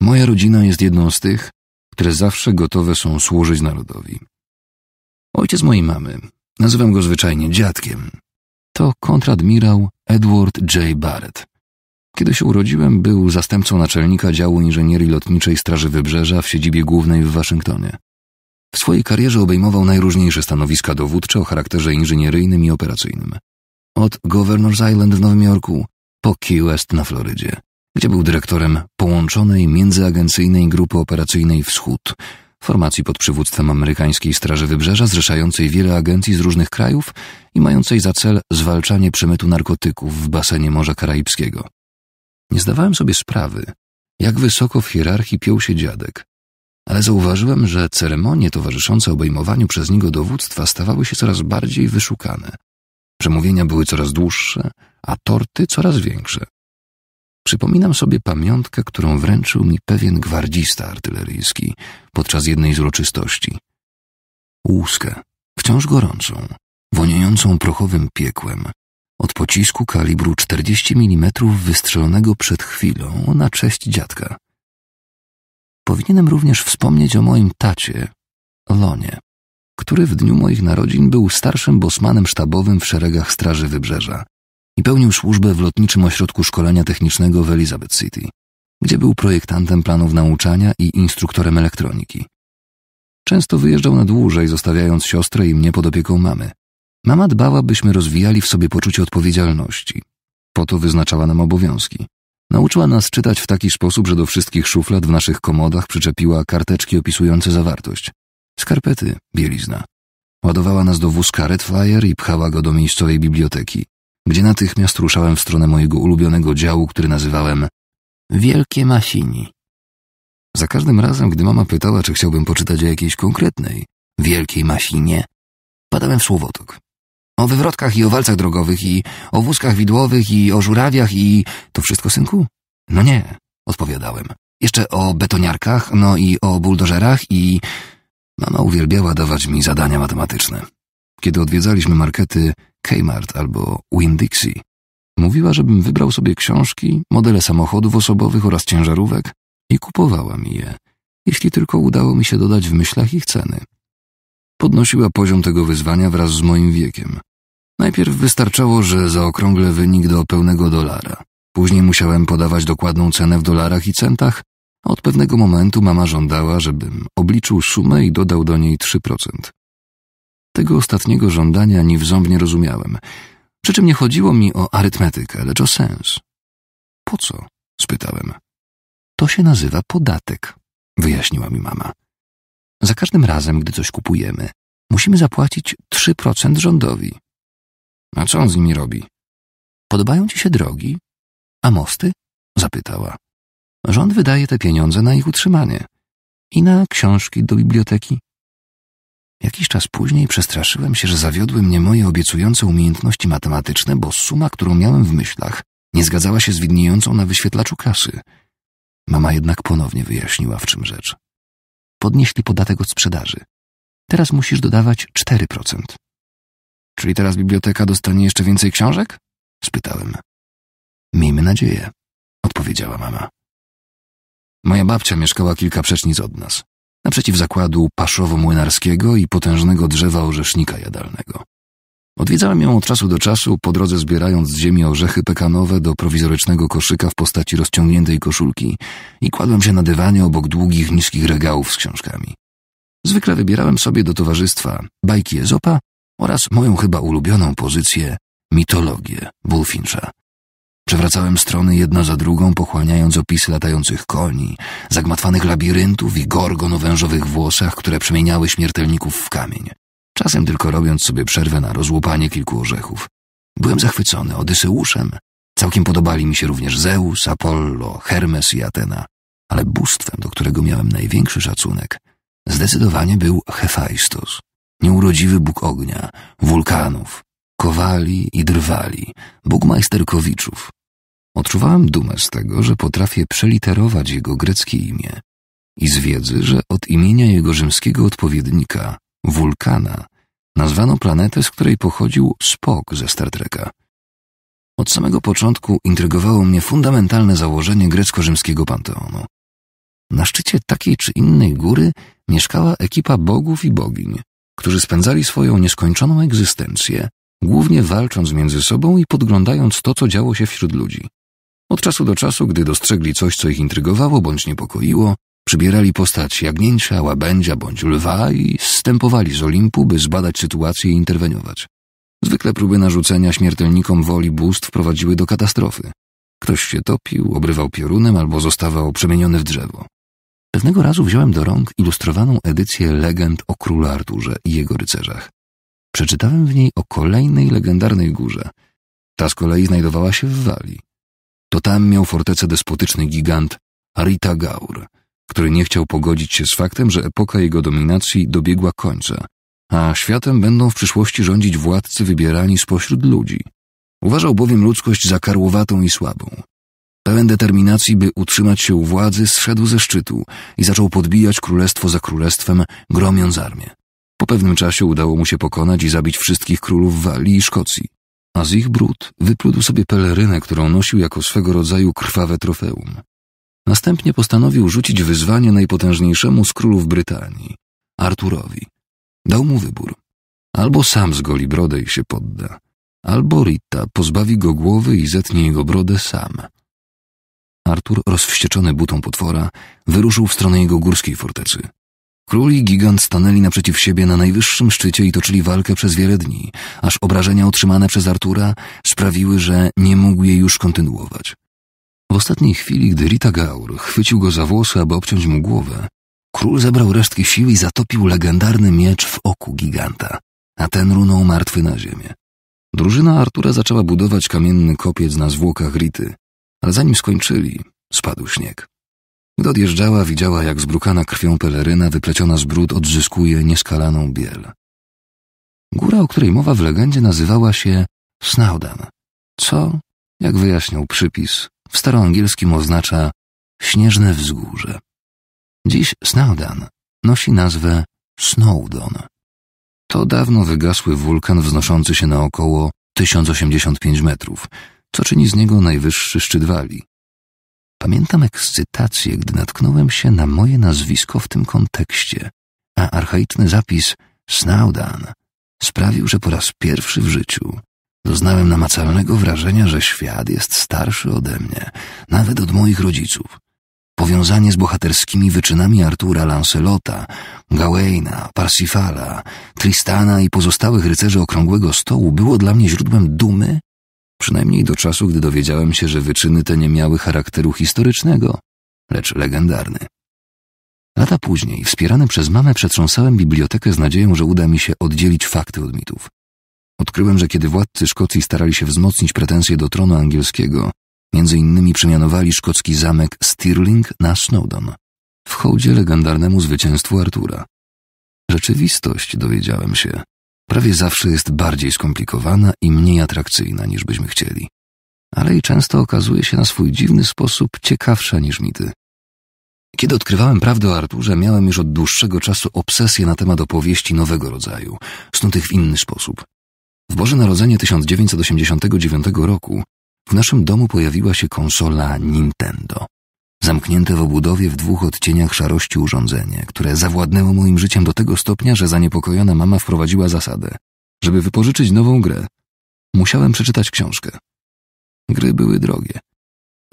Moja rodzina jest jedną z tych, które zawsze gotowe są służyć narodowi. Ojciec mojej mamy, nazywam go zwyczajnie dziadkiem, to kontradmirał Edward J. Barrett. Kiedy się urodziłem, był zastępcą naczelnika działu inżynierii lotniczej Straży Wybrzeża w siedzibie głównej w Waszyngtonie. W swojej karierze obejmował najróżniejsze stanowiska dowódcze o charakterze inżynieryjnym i operacyjnym. Od Governor's Island w Nowym Jorku po Key West na Florydzie, gdzie był dyrektorem połączonej międzyagencyjnej grupy operacyjnej Wschód, formacji pod przywództwem amerykańskiej Straży Wybrzeża, zrzeszającej wiele agencji z różnych krajów i mającej za cel zwalczanie przemytu narkotyków w basenie Morza Karaibskiego. Nie zdawałem sobie sprawy, jak wysoko w hierarchii piął się dziadek, ale zauważyłem, że ceremonie towarzyszące obejmowaniu przez niego dowództwa stawały się coraz bardziej wyszukane. Przemówienia były coraz dłuższe, a torty coraz większe. Przypominam sobie pamiątkę, którą wręczył mi pewien gwardzista artyleryjski podczas jednej z uroczystości. Łuskę, wciąż gorącą, woniejącą prochowym piekłem, od pocisku kalibru 40 mm wystrzelonego przed chwilą na cześć dziadka. Powinienem również wspomnieć o moim tacie, Lonie, który w dniu moich narodzin był starszym bosmanem sztabowym w szeregach Straży Wybrzeża i pełnił służbę w Lotniczym Ośrodku Szkolenia Technicznego w Elizabeth City, gdzie był projektantem planów nauczania i instruktorem elektroniki. Często wyjeżdżał na dłużej, zostawiając siostrę i mnie pod opieką mamy. Mama dbała, byśmy rozwijali w sobie poczucie odpowiedzialności. Po to wyznaczała nam obowiązki. Nauczyła nas czytać w taki sposób, że do wszystkich szuflad w naszych komodach przyczepiła karteczki opisujące zawartość. Skarpety, bielizna. Ładowała nas do wózka Red Flyer i pchała go do miejscowej biblioteki, gdzie natychmiast ruszałem w stronę mojego ulubionego działu, który nazywałem Wielkie Masini. Za każdym razem, gdy mama pytała, czy chciałbym poczytać o jakiejś konkretnej, wielkiej masinie, padałem w słowotok. O wywrotkach i o walcach drogowych i o wózkach widłowych i o żurawiach i... To wszystko, synku? No nie, odpowiadałem. Jeszcze o betoniarkach, no i o buldożerach i... Mama no, no, uwielbiała dawać mi zadania matematyczne. Kiedy odwiedzaliśmy markety Kmart albo Winn-Dixie, mówiła, żebym wybrał sobie książki, modele samochodów osobowych oraz ciężarówek i kupowała mi je, jeśli tylko udało mi się dodać w myślach ich ceny. Podnosiła poziom tego wyzwania wraz z moim wiekiem. Najpierw wystarczało, że zaokrąglę wynik do pełnego dolara. Później musiałem podawać dokładną cenę w dolarach i centach. Od pewnego momentu mama żądała, żebym obliczył sumę i dodał do niej 3%. Tego ostatniego żądania ni w ząb nie rozumiałem. Przy czym nie chodziło mi o arytmetykę, lecz o sens. Po co? spytałem. To się nazywa podatek, wyjaśniła mi mama. Za każdym razem, gdy coś kupujemy, musimy zapłacić 3% rządowi. A co on z nimi robi? Podobają ci się drogi? A mosty? Zapytała. Rząd wydaje te pieniądze na ich utrzymanie i na książki do biblioteki. Jakiś czas później przestraszyłem się, że zawiodły mnie moje obiecujące umiejętności matematyczne, bo suma, którą miałem w myślach, nie zgadzała się z widniejącą na wyświetlaczu kasy. Mama jednak ponownie wyjaśniła, w czym rzecz. Podnieśli podatek od sprzedaży. Teraz musisz dodawać 4%. Czyli teraz biblioteka dostanie jeszcze więcej książek? spytałem. Miejmy nadzieję, odpowiedziała mama. Moja babcia mieszkała kilka przecznic od nas, naprzeciw zakładu paszowo-młynarskiego i potężnego drzewa orzesznika jadalnego. Odwiedzałem ją od czasu do czasu, po drodze zbierając z ziemi orzechy pekanowe do prowizorycznego koszyka w postaci rozciągniętej koszulki i kładłem się na dywanie obok długich, niskich regałów z książkami. Zwykle wybierałem sobie do towarzystwa bajki Ezopa oraz moją chyba ulubioną pozycję mitologię Bullfincha. Przewracałem strony jedna za drugą, pochłaniając opisy latających koni, zagmatwanych labiryntów i gorgon o wężowych włosach, które przemieniały śmiertelników w kamień. Czasem tylko robiąc sobie przerwę na rozłupanie kilku orzechów. Byłem zachwycony Odyseuszem. Całkiem podobali mi się również Zeus, Apollo, Hermes i Atena. Ale bóstwem, do którego miałem największy szacunek, zdecydowanie był Hefajstos nieurodziwy Bóg ognia, wulkanów, kowali i drwali, Bóg majsterkowiczów. Odczuwałem dumę z tego, że potrafię przeliterować jego greckie imię i z wiedzy, że od imienia jego rzymskiego odpowiednika, wulkana, nazwano planetę, z której pochodził Spock ze Star Treka. Od samego początku intrygowało mnie fundamentalne założenie grecko-rzymskiego panteonu. Na szczycie takiej czy innej góry mieszkała ekipa bogów i bogiń, którzy spędzali swoją nieskończoną egzystencję, głównie walcząc między sobą i podglądając to, co działo się wśród ludzi. Od czasu do czasu, gdy dostrzegli coś, co ich intrygowało bądź niepokoiło, przybierali postać jagnięcia, łabędzia bądź lwa i stępowali z Olimpu, by zbadać sytuację i interweniować. Zwykle próby narzucenia śmiertelnikom woli bóstw prowadziły do katastrofy. Ktoś się topił, obrywał piorunem albo zostawał przemieniony w drzewo. Pewnego razu wziąłem do rąk ilustrowaną edycję legend o królu Arturze i jego rycerzach. Przeczytałem w niej o kolejnej legendarnej górze. Ta z kolei znajdowała się w Walii. To tam miał fortecę despotyczny gigant Arita Gaur, który nie chciał pogodzić się z faktem, że epoka jego dominacji dobiegła końca, a światem będą w przyszłości rządzić władcy wybierani spośród ludzi. Uważał bowiem ludzkość za karłowatą i słabą. Pełen determinacji, by utrzymać się u władzy, zszedł ze szczytu i zaczął podbijać królestwo za królestwem, gromiąc armię. Po pewnym czasie udało mu się pokonać i zabić wszystkich królów Walii i Szkocji, a z ich brud wyplódł sobie pelerynę, którą nosił jako swego rodzaju krwawe trofeum. Następnie postanowił rzucić wyzwanie najpotężniejszemu z królów Brytanii, Arturowi. Dał mu wybór. Albo sam zgoli brodę i się podda, albo Rita pozbawi go głowy i zetnie jego brodę sam. Artur, rozwścieczony butą potwora, wyruszył w stronę jego górskiej fortecy. Król i gigant stanęli naprzeciw siebie na najwyższym szczycie i toczyli walkę przez wiele dni, aż obrażenia otrzymane przez Artura sprawiły, że nie mógł jej już kontynuować. W ostatniej chwili, gdy Rita Gaur chwycił go za włosy, aby obciąć mu głowę, król zebrał resztki sił i zatopił legendarny miecz w oku giganta, a ten runął martwy na ziemię. Drużyna Artura zaczęła budować kamienny kopiec na zwłokach Rity, ale zanim skończyli, spadł śnieg. Gdy odjeżdżała, widziała, jak zbrukana krwią peleryna wypleciona z brud odzyskuje nieskalaną biel. Góra, o której mowa w legendzie, nazywała się Snowden, co, jak wyjaśniał przypis, w staroangielskim oznacza śnieżne wzgórze. Dziś Snowden nosi nazwę Snowdon. To dawno wygasły wulkan wznoszący się na około 1085 metrów – co czyni z niego najwyższy szczyt wali. Pamiętam ekscytację, gdy natknąłem się na moje nazwisko w tym kontekście, a archaiczny zapis Snowdan sprawił, że po raz pierwszy w życiu doznałem namacalnego wrażenia, że świat jest starszy ode mnie, nawet od moich rodziców. Powiązanie z bohaterskimi wyczynami Artura Lancelota, Gawaina, Parsifala, Tristana i pozostałych rycerzy okrągłego stołu było dla mnie źródłem dumy przynajmniej do czasu, gdy dowiedziałem się, że wyczyny te nie miały charakteru historycznego, lecz legendarny. Lata później, wspierany przez mamę, przetrząsałem bibliotekę z nadzieją, że uda mi się oddzielić fakty od mitów. Odkryłem, że kiedy władcy Szkocji starali się wzmocnić pretensje do tronu angielskiego, między innymi przemianowali szkocki zamek Stirling na Snowdon, w hołdzie legendarnemu zwycięstwu Artura. Rzeczywistość, dowiedziałem się, prawie zawsze jest bardziej skomplikowana i mniej atrakcyjna niż byśmy chcieli, ale i często okazuje się na swój dziwny sposób ciekawsza niż mity. Kiedy odkrywałem prawdę o Arturze, miałem już od dłuższego czasu obsesję na temat opowieści nowego rodzaju, snutych w inny sposób. W Boże Narodzenie 1989 roku w naszym domu pojawiła się konsola Nintendo, zamknięte w obudowie w dwóch odcieniach szarości urządzenie, które zawładnęło moim życiem do tego stopnia, że zaniepokojona mama wprowadziła zasadę. Żeby wypożyczyć nową grę, musiałem przeczytać książkę. Gry były drogie.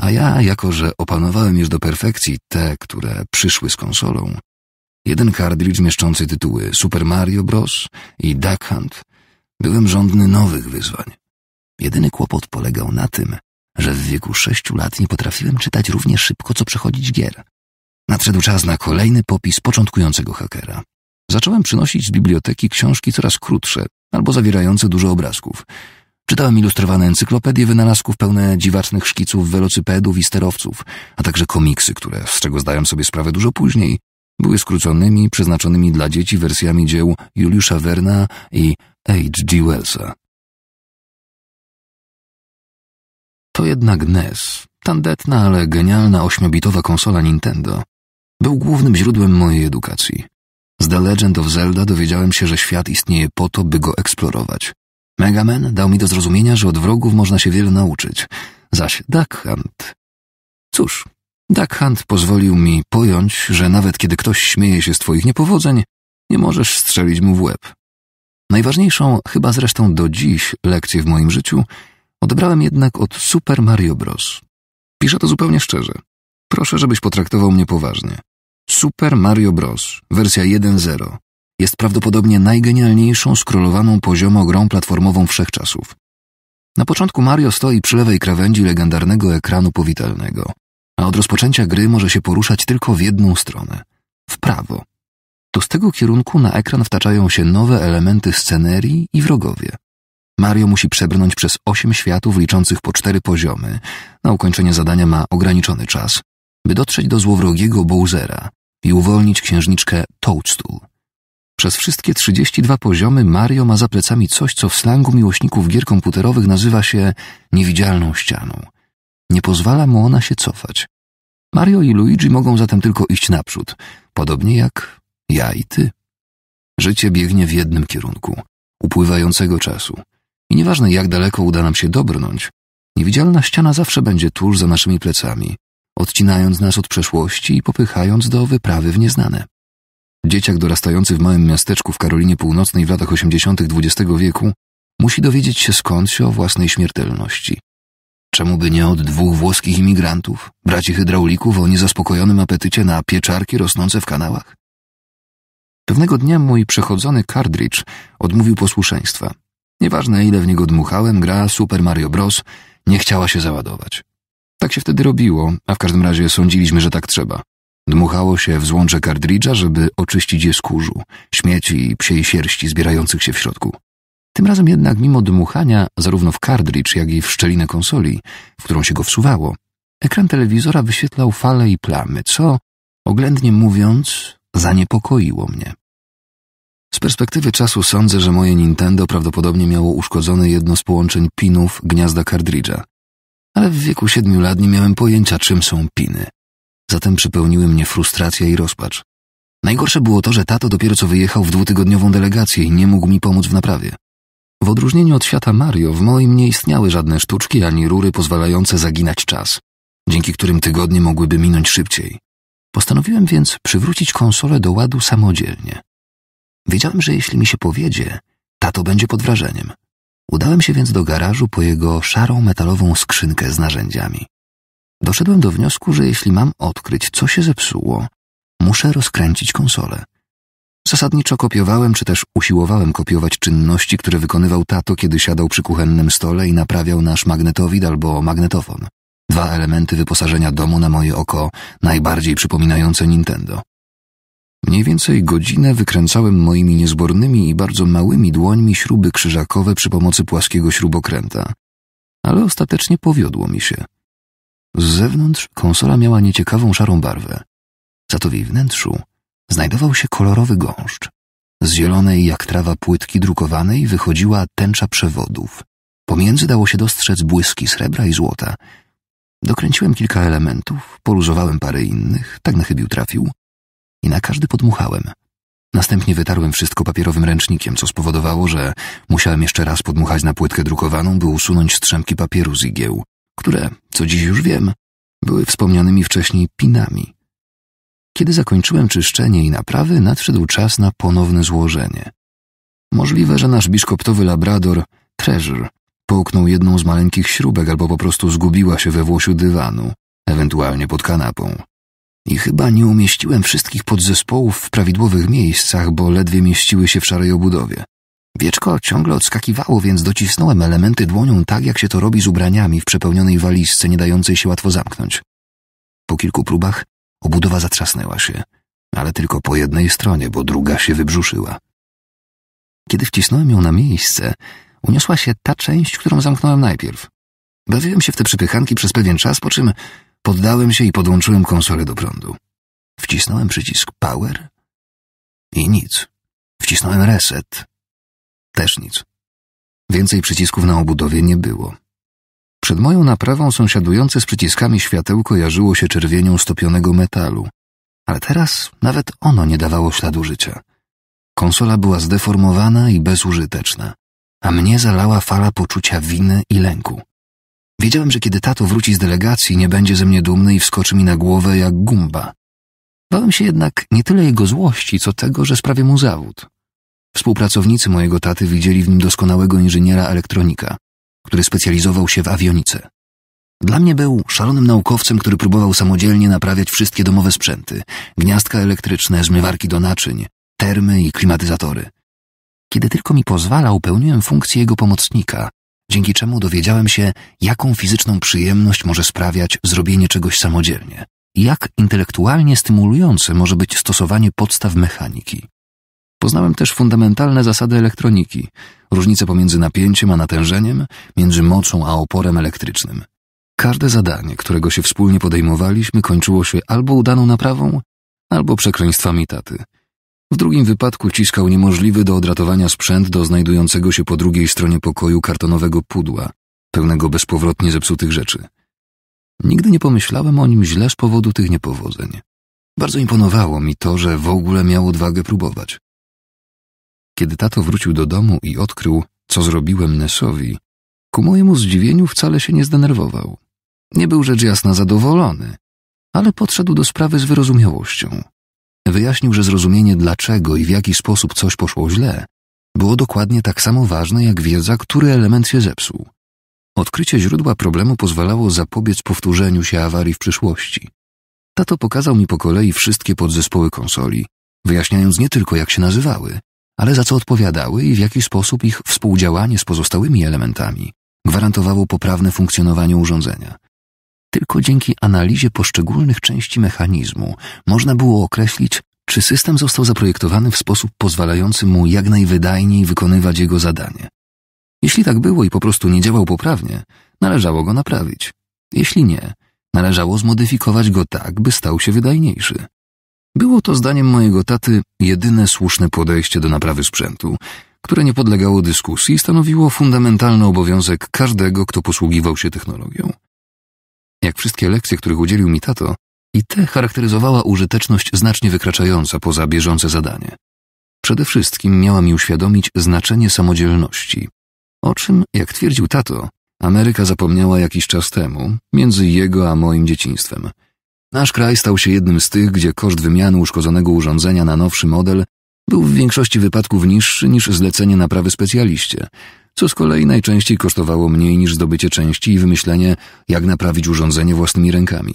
A ja, jako że opanowałem już do perfekcji te, które przyszły z konsolą, jeden kartridż mieszczący tytuły Super Mario Bros. i Duck Hunt, byłem żądny nowych wyzwań. Jedyny kłopot polegał na tym, że w wieku sześciu lat nie potrafiłem czytać równie szybko, co przechodzić gier. Nadszedł czas na kolejny popis początkującego hakera. Zacząłem przynosić z biblioteki książki coraz krótsze albo zawierające dużo obrazków. Czytałem ilustrowane encyklopedie wynalazków pełne dziwacznych szkiców welocypedów i sterowców, a także komiksy, które, z czego zdałem sobie sprawę dużo później, były skróconymi, przeznaczonymi dla dzieci wersjami dzieł Juliusza Werna i H.G. Wellsa. to jednak NES, tandetna, ale genialna ośmiobitowa konsola Nintendo, był głównym źródłem mojej edukacji. Z The Legend of Zelda dowiedziałem się, że świat istnieje po to, by go eksplorować. Mega Man dał mi do zrozumienia, że od wrogów można się wiele nauczyć, zaś Duck Hunt... Cóż, Duck Hunt pozwolił mi pojąć, że nawet kiedy ktoś śmieje się z twoich niepowodzeń, nie możesz strzelić mu w łeb. Najważniejszą, chyba zresztą do dziś, lekcję w moim życiu Odebrałem jednak od Super Mario Bros. Piszę to zupełnie szczerze. Proszę, żebyś potraktował mnie poważnie. Super Mario Bros. wersja 1.0 jest prawdopodobnie najgenialniejszą skrolowaną poziomo grą platformową wszechczasów. Na początku Mario stoi przy lewej krawędzi legendarnego ekranu powitalnego, a od rozpoczęcia gry może się poruszać tylko w jedną stronę w prawo. To z tego kierunku na ekran wtaczają się nowe elementy scenerii i wrogowie. Mario musi przebrnąć przez osiem światów liczących po cztery poziomy. Na ukończenie zadania ma ograniczony czas, by dotrzeć do złowrogiego Bowsera i uwolnić księżniczkę Toadstool. Przez wszystkie 32 poziomy Mario ma za plecami coś, co w slangu miłośników gier komputerowych nazywa się niewidzialną ścianą. Nie pozwala mu ona się cofać. Mario i Luigi mogą zatem tylko iść naprzód, podobnie jak ja i ty. Życie biegnie w jednym kierunku upływającego czasu. I nieważne jak daleko uda nam się dobrnąć, niewidzialna ściana zawsze będzie tuż za naszymi plecami, odcinając nas od przeszłości i popychając do wyprawy w nieznane. Dzieciak dorastający w małym miasteczku w Karolinie Północnej w latach 80. XX wieku musi dowiedzieć się skąd się o własnej śmiertelności. Czemu by nie od dwóch włoskich imigrantów, braci hydraulików o niezaspokojonym apetycie na pieczarki rosnące w kanałach? Pewnego dnia mój przechodzony Cardridge odmówił posłuszeństwa Nieważne ile w niego dmuchałem, gra Super Mario Bros. nie chciała się załadować. Tak się wtedy robiło, a w każdym razie sądziliśmy, że tak trzeba. Dmuchało się w złącze kartridża, żeby oczyścić je z kurzu, śmieci i psiej sierści zbierających się w środku. Tym razem jednak mimo dmuchania zarówno w kartridż, jak i w szczelinę konsoli, w którą się go wsuwało, ekran telewizora wyświetlał fale i plamy, co, oględnie mówiąc, zaniepokoiło mnie. Z perspektywy czasu sądzę, że moje Nintendo prawdopodobnie miało uszkodzone jedno z połączeń pinów gniazda kartridża. Ale w wieku siedmiu lat nie miałem pojęcia, czym są piny. Zatem przypełniły mnie frustracja i rozpacz. Najgorsze było to, że tato dopiero co wyjechał w dwutygodniową delegację i nie mógł mi pomóc w naprawie. W odróżnieniu od świata Mario, w moim nie istniały żadne sztuczki ani rury pozwalające zaginać czas, dzięki którym tygodnie mogłyby minąć szybciej. Postanowiłem więc przywrócić konsolę do ładu samodzielnie. Wiedziałem, że jeśli mi się powiedzie, tato będzie pod wrażeniem. Udałem się więc do garażu po jego szarą metalową skrzynkę z narzędziami. Doszedłem do wniosku, że jeśli mam odkryć, co się zepsuło, muszę rozkręcić konsolę. Zasadniczo kopiowałem, czy też usiłowałem kopiować czynności, które wykonywał tato, kiedy siadał przy kuchennym stole i naprawiał nasz magnetowid albo magnetofon. Dwa elementy wyposażenia domu na moje oko najbardziej przypominające Nintendo. Mniej więcej godzinę wykręcałem moimi niezbornymi i bardzo małymi dłońmi śruby krzyżakowe przy pomocy płaskiego śrubokręta. Ale ostatecznie powiodło mi się. Z zewnątrz konsola miała nieciekawą szarą barwę. Za to w jej wnętrzu znajdował się kolorowy gąszcz. Z zielonej jak trawa płytki drukowanej wychodziła tęcza przewodów. Pomiędzy dało się dostrzec błyski srebra i złota. Dokręciłem kilka elementów, poluzowałem parę innych, tak na chybił trafił, i na każdy podmuchałem. Następnie wytarłem wszystko papierowym ręcznikiem, co spowodowało, że musiałem jeszcze raz podmuchać na płytkę drukowaną, by usunąć strzępki papieru z igieł, które, co dziś już wiem, były wspomnianymi wcześniej pinami. Kiedy zakończyłem czyszczenie i naprawy, nadszedł czas na ponowne złożenie. Możliwe, że nasz biszkoptowy labrador, Treasure, połknął jedną z maleńkich śrubek albo po prostu zgubiła się we włosiu dywanu, ewentualnie pod kanapą. I chyba nie umieściłem wszystkich podzespołów w prawidłowych miejscach, bo ledwie mieściły się w szarej obudowie. Wieczko ciągle odskakiwało, więc docisnąłem elementy dłonią tak, jak się to robi z ubraniami w przepełnionej walizce, nie dającej się łatwo zamknąć. Po kilku próbach obudowa zatrzasnęła się, ale tylko po jednej stronie, bo druga się wybrzuszyła. Kiedy wcisnąłem ją na miejsce, uniosła się ta część, którą zamknąłem najpierw. Bawiłem się w te przypychanki przez pewien czas, po czym Poddałem się i podłączyłem konsolę do prądu. Wcisnąłem przycisk power i nic. Wcisnąłem reset. Też nic. Więcej przycisków na obudowie nie było. Przed moją naprawą sąsiadujące z przyciskami światełko jarzyło się czerwienią stopionego metalu, ale teraz nawet ono nie dawało śladu życia. Konsola była zdeformowana i bezużyteczna, a mnie zalała fala poczucia winy i lęku. Wiedziałem, że kiedy tato wróci z delegacji, nie będzie ze mnie dumny i wskoczy mi na głowę jak gumba. Bałem się jednak nie tyle jego złości, co tego, że sprawię mu zawód. Współpracownicy mojego taty widzieli w nim doskonałego inżyniera elektronika, który specjalizował się w awionice. Dla mnie był szalonym naukowcem, który próbował samodzielnie naprawiać wszystkie domowe sprzęty, gniazdka elektryczne, zmywarki do naczyń, termy i klimatyzatory. Kiedy tylko mi pozwalał, pełniłem funkcję jego pomocnika, dzięki czemu dowiedziałem się, jaką fizyczną przyjemność może sprawiać zrobienie czegoś samodzielnie i jak intelektualnie stymulujące może być stosowanie podstaw mechaniki. Poznałem też fundamentalne zasady elektroniki, różnice pomiędzy napięciem a natężeniem, między mocą a oporem elektrycznym. Każde zadanie, którego się wspólnie podejmowaliśmy, kończyło się albo udaną naprawą, albo przekleństwami taty. W drugim wypadku ciskał niemożliwy do odratowania sprzęt do znajdującego się po drugiej stronie pokoju kartonowego pudła, pełnego bezpowrotnie zepsutych rzeczy. Nigdy nie pomyślałem o nim źle z powodu tych niepowodzeń. Bardzo imponowało mi to, że w ogóle miał odwagę próbować. Kiedy tato wrócił do domu i odkrył, co zrobiłem Nesowi, ku mojemu zdziwieniu wcale się nie zdenerwował. Nie był rzecz jasna zadowolony, ale podszedł do sprawy z wyrozumiałością. Wyjaśnił, że zrozumienie dlaczego i w jaki sposób coś poszło źle było dokładnie tak samo ważne jak wiedza, który element się zepsuł. Odkrycie źródła problemu pozwalało zapobiec powtórzeniu się awarii w przyszłości. Tato pokazał mi po kolei wszystkie podzespoły konsoli, wyjaśniając nie tylko jak się nazywały, ale za co odpowiadały i w jaki sposób ich współdziałanie z pozostałymi elementami gwarantowało poprawne funkcjonowanie urządzenia. Tylko dzięki analizie poszczególnych części mechanizmu można było określić, czy system został zaprojektowany w sposób pozwalający mu jak najwydajniej wykonywać jego zadanie. Jeśli tak było i po prostu nie działał poprawnie, należało go naprawić. Jeśli nie, należało zmodyfikować go tak, by stał się wydajniejszy. Było to zdaniem mojego taty jedyne słuszne podejście do naprawy sprzętu, które nie podlegało dyskusji i stanowiło fundamentalny obowiązek każdego, kto posługiwał się technologią. Jak wszystkie lekcje, których udzielił mi tato, i te charakteryzowała użyteczność znacznie wykraczająca poza bieżące zadanie. Przede wszystkim miała mi uświadomić znaczenie samodzielności, o czym, jak twierdził tato, Ameryka zapomniała jakiś czas temu, między jego a moim dzieciństwem. Nasz kraj stał się jednym z tych, gdzie koszt wymiany uszkodzonego urządzenia na nowszy model był w większości wypadków niższy niż zlecenie naprawy specjaliście, co z kolei najczęściej kosztowało mniej niż zdobycie części i wymyślenie, jak naprawić urządzenie własnymi rękami.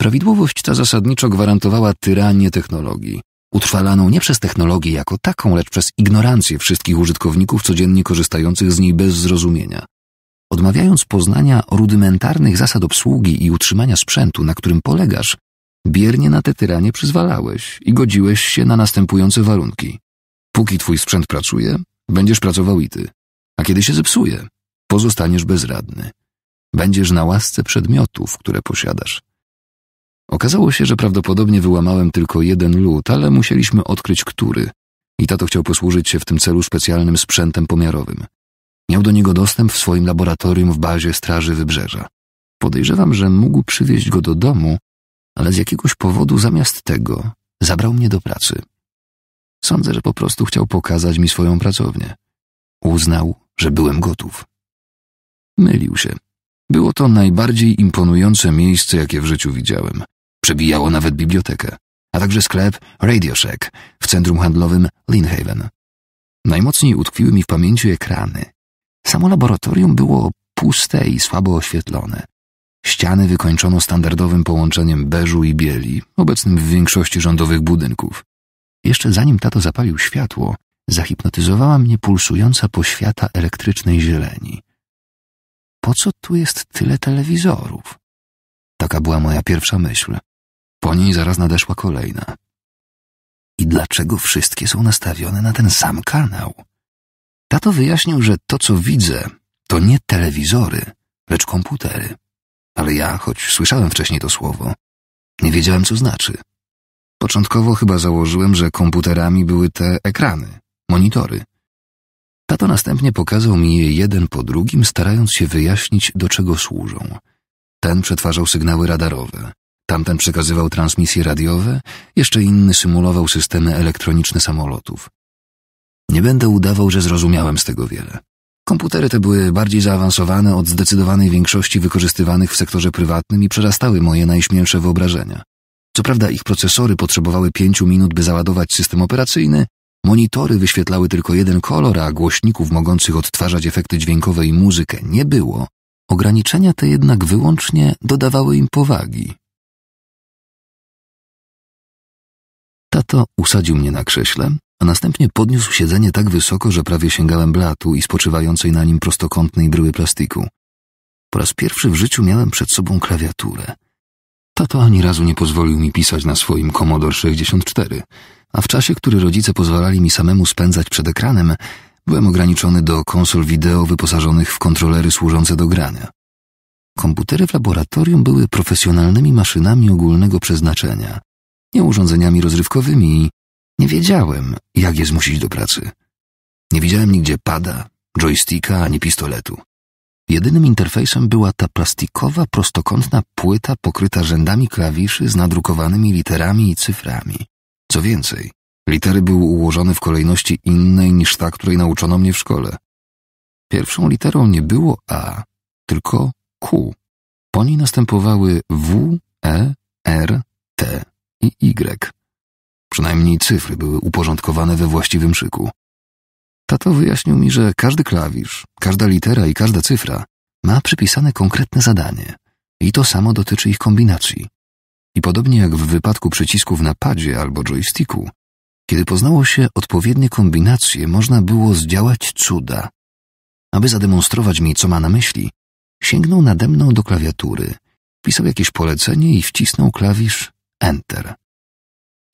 Prawidłowość ta zasadniczo gwarantowała tyranię technologii, utrwalaną nie przez technologię jako taką, lecz przez ignorancję wszystkich użytkowników codziennie korzystających z niej bez zrozumienia. Odmawiając poznania rudymentarnych zasad obsługi i utrzymania sprzętu, na którym polegasz, biernie na te tyranie przyzwalałeś i godziłeś się na następujące warunki. Póki twój sprzęt pracuje, będziesz pracował i ty. A kiedy się zepsuje, pozostaniesz bezradny. Będziesz na łasce przedmiotów, które posiadasz. Okazało się, że prawdopodobnie wyłamałem tylko jeden lód, ale musieliśmy odkryć który. I tato chciał posłużyć się w tym celu specjalnym sprzętem pomiarowym. Miał do niego dostęp w swoim laboratorium w bazie Straży Wybrzeża. Podejrzewam, że mógł przywieźć go do domu, ale z jakiegoś powodu zamiast tego zabrał mnie do pracy. Sądzę, że po prostu chciał pokazać mi swoją pracownię. Uznał, że byłem gotów. Mylił się. Było to najbardziej imponujące miejsce, jakie w życiu widziałem. Przebijało nawet bibliotekę, a także sklep Radio Shack w centrum handlowym Lynnhaven. Najmocniej utkwiły mi w pamięci ekrany. Samo laboratorium było puste i słabo oświetlone. Ściany wykończono standardowym połączeniem beżu i bieli, obecnym w większości rządowych budynków. Jeszcze zanim tato zapalił światło, zahipnotyzowała mnie pulsująca poświata elektrycznej zieleni. Po co tu jest tyle telewizorów? Taka była moja pierwsza myśl. Po niej zaraz nadeszła kolejna. I dlaczego wszystkie są nastawione na ten sam kanał? Tato wyjaśnił, że to, co widzę, to nie telewizory, lecz komputery. Ale ja, choć słyszałem wcześniej to słowo, nie wiedziałem, co znaczy. Początkowo chyba założyłem, że komputerami były te ekrany, monitory. Tato następnie pokazał mi je jeden po drugim, starając się wyjaśnić, do czego służą. Ten przetwarzał sygnały radarowe, tamten przekazywał transmisje radiowe, jeszcze inny symulował systemy elektroniczne samolotów. Nie będę udawał, że zrozumiałem z tego wiele. Komputery te były bardziej zaawansowane od zdecydowanej większości wykorzystywanych w sektorze prywatnym i przerastały moje najśmielsze wyobrażenia. Co prawda ich procesory potrzebowały pięciu minut, by załadować system operacyjny, Monitory wyświetlały tylko jeden kolor, a głośników mogących odtwarzać efekty dźwiękowe i muzykę nie było. Ograniczenia te jednak wyłącznie dodawały im powagi. Tato usadził mnie na krześle, a następnie podniósł siedzenie tak wysoko, że prawie sięgałem blatu i spoczywającej na nim prostokątnej bryły plastiku. Po raz pierwszy w życiu miałem przed sobą klawiaturę. Tato ani razu nie pozwolił mi pisać na swoim Commodore 64, a w czasie, który rodzice pozwalali mi samemu spędzać przed ekranem, byłem ograniczony do konsol wideo wyposażonych w kontrolery służące do grania. Komputery w laboratorium były profesjonalnymi maszynami ogólnego przeznaczenia, nie urządzeniami rozrywkowymi i nie wiedziałem, jak je zmusić do pracy. Nie widziałem nigdzie pada, joysticka ani pistoletu. Jedynym interfejsem była ta plastikowa, prostokątna płyta pokryta rzędami klawiszy z nadrukowanymi literami i cyframi. Co więcej, litery były ułożone w kolejności innej niż ta, której nauczono mnie w szkole. Pierwszą literą nie było A, tylko Q. Po niej następowały W, E, R, T i Y. Przynajmniej cyfry były uporządkowane we właściwym szyku. Tato wyjaśnił mi, że każdy klawisz, każda litera i każda cyfra ma przypisane konkretne zadanie i to samo dotyczy ich kombinacji. I podobnie jak w wypadku przycisków na padzie albo joysticku, kiedy poznało się odpowiednie kombinacje, można było zdziałać cuda. Aby zademonstrować mi, co ma na myśli, sięgnął nade mną do klawiatury, pisał jakieś polecenie i wcisnął klawisz Enter.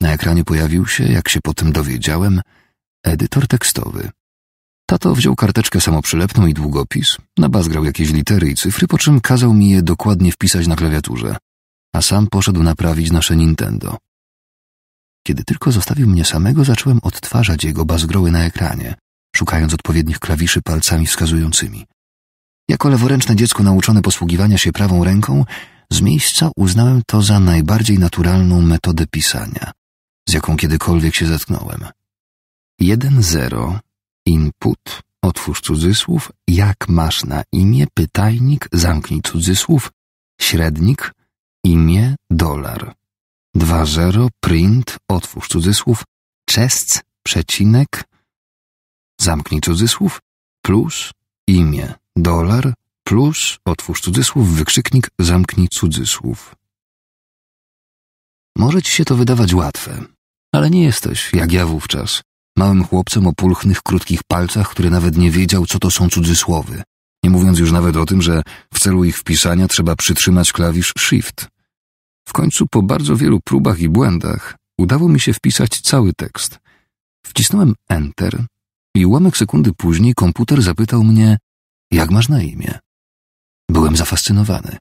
Na ekranie pojawił się, jak się potem dowiedziałem, edytor tekstowy. Tato wziął karteczkę samoprzylepną i długopis, nabazgrał jakieś litery i cyfry, po czym kazał mi je dokładnie wpisać na klawiaturze, a sam poszedł naprawić nasze Nintendo. Kiedy tylko zostawił mnie samego, zacząłem odtwarzać jego bazgroły na ekranie, szukając odpowiednich klawiszy palcami wskazującymi. Jako leworęczne dziecko nauczone posługiwania się prawą ręką, z miejsca uznałem to za najbardziej naturalną metodę pisania, z jaką kiedykolwiek się zetknąłem. 1-0 Input, otwórz cudzysłów, jak masz na imię, pytajnik, zamknij cudzysłów, średnik, imię, dolar. 2.0, print, otwórz cudzysłów, czest, przecinek, zamknij cudzysłów, plus, imię, dolar, plus, otwórz cudzysłów, wykrzyknik, zamknij cudzysłów. Może ci się to wydawać łatwe, ale nie jesteś, jak ja wówczas, małym chłopcem o pulchnych, krótkich palcach, który nawet nie wiedział, co to są cudzysłowy. Nie mówiąc już nawet o tym, że w celu ich wpisania trzeba przytrzymać klawisz Shift. W końcu po bardzo wielu próbach i błędach udało mi się wpisać cały tekst. Wcisnąłem Enter i ułamek sekundy później komputer zapytał mnie, jak masz na imię. Byłem zafascynowany.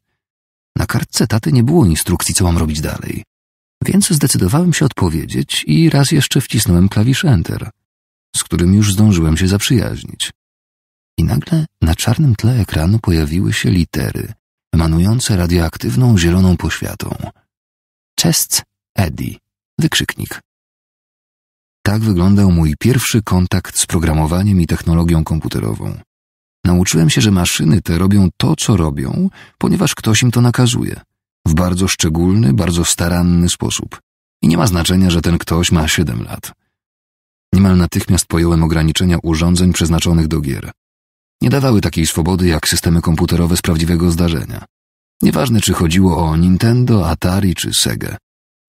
Na kartce taty nie było instrukcji, co mam robić dalej. Więc zdecydowałem się odpowiedzieć i raz jeszcze wcisnąłem klawisz Enter, z którym już zdążyłem się zaprzyjaźnić. I nagle na czarnym tle ekranu pojawiły się litery, emanujące radioaktywną zieloną poświatą. Cześć, Eddie. Wykrzyknik. Tak wyglądał mój pierwszy kontakt z programowaniem i technologią komputerową. Nauczyłem się, że maszyny te robią to, co robią, ponieważ ktoś im to nakazuje w bardzo szczególny, bardzo staranny sposób. I nie ma znaczenia, że ten ktoś ma 7 lat. Niemal natychmiast pojąłem ograniczenia urządzeń przeznaczonych do gier. Nie dawały takiej swobody jak systemy komputerowe z prawdziwego zdarzenia. Nieważne czy chodziło o Nintendo, Atari czy Sega.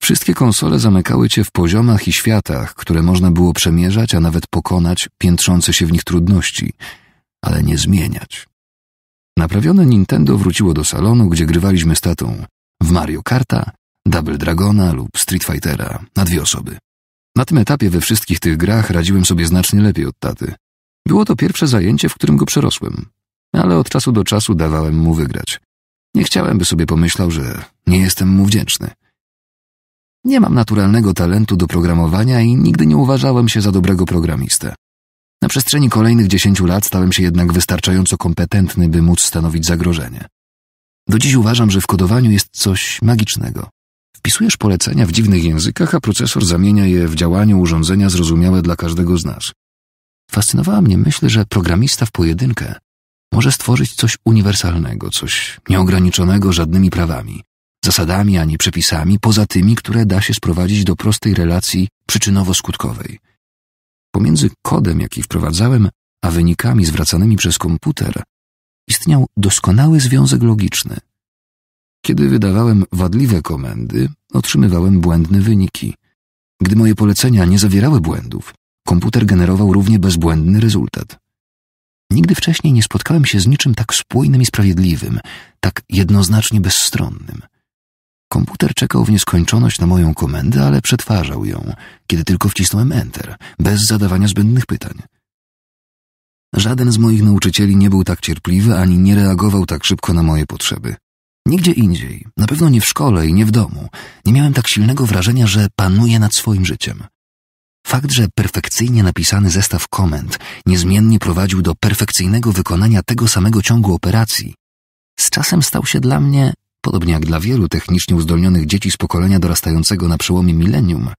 Wszystkie konsole zamykały cię w poziomach i światach, które można było przemierzać, a nawet pokonać piętrzące się w nich trudności, ale nie zmieniać. Naprawione Nintendo wróciło do salonu, gdzie grywaliśmy z tatą, w Mario Karta, Double Dragona lub Street Fightera na dwie osoby. Na tym etapie we wszystkich tych grach radziłem sobie znacznie lepiej od taty. Było to pierwsze zajęcie, w którym go przerosłem, ale od czasu do czasu dawałem mu wygrać. Nie chciałem, by sobie pomyślał, że nie jestem mu wdzięczny. Nie mam naturalnego talentu do programowania i nigdy nie uważałem się za dobrego programistę. Na przestrzeni kolejnych dziesięciu lat stałem się jednak wystarczająco kompetentny, by móc stanowić zagrożenie. Do dziś uważam, że w kodowaniu jest coś magicznego. Wpisujesz polecenia w dziwnych językach, a procesor zamienia je w działaniu urządzenia zrozumiałe dla każdego z nas. Fascynowała mnie myśl, że programista w pojedynkę może stworzyć coś uniwersalnego, coś nieograniczonego żadnymi prawami, zasadami ani przepisami poza tymi, które da się sprowadzić do prostej relacji przyczynowo-skutkowej. Pomiędzy kodem, jaki wprowadzałem, a wynikami zwracanymi przez komputer istniał doskonały związek logiczny. Kiedy wydawałem wadliwe komendy, otrzymywałem błędne wyniki. Gdy moje polecenia nie zawierały błędów, komputer generował równie bezbłędny rezultat. Nigdy wcześniej nie spotkałem się z niczym tak spójnym i sprawiedliwym, tak jednoznacznie bezstronnym. Komputer czekał w nieskończoność na moją komendę, ale przetwarzał ją, kiedy tylko wcisnąłem Enter, bez zadawania zbędnych pytań. Żaden z moich nauczycieli nie był tak cierpliwy ani nie reagował tak szybko na moje potrzeby. Nigdzie indziej, na pewno nie w szkole i nie w domu, nie miałem tak silnego wrażenia, że panuje nad swoim życiem. Fakt, że perfekcyjnie napisany zestaw komend niezmiennie prowadził do perfekcyjnego wykonania tego samego ciągu operacji, z czasem stał się dla mnie, podobnie jak dla wielu technicznie uzdolnionych dzieci z pokolenia dorastającego na przełomie milenium,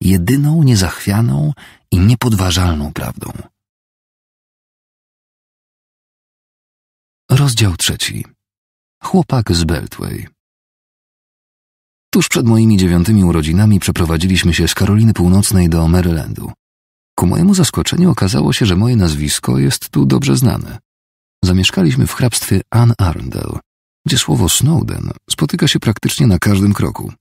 jedyną niezachwianą i niepodważalną prawdą. Rozdział trzeci. Chłopak z Beltway. Tuż przed moimi dziewiątymi urodzinami przeprowadziliśmy się z Karoliny Północnej do Marylandu. Ku mojemu zaskoczeniu okazało się, że moje nazwisko jest tu dobrze znane. Zamieszkaliśmy w hrabstwie Anne Arundel, gdzie słowo Snowden spotyka się praktycznie na każdym kroku.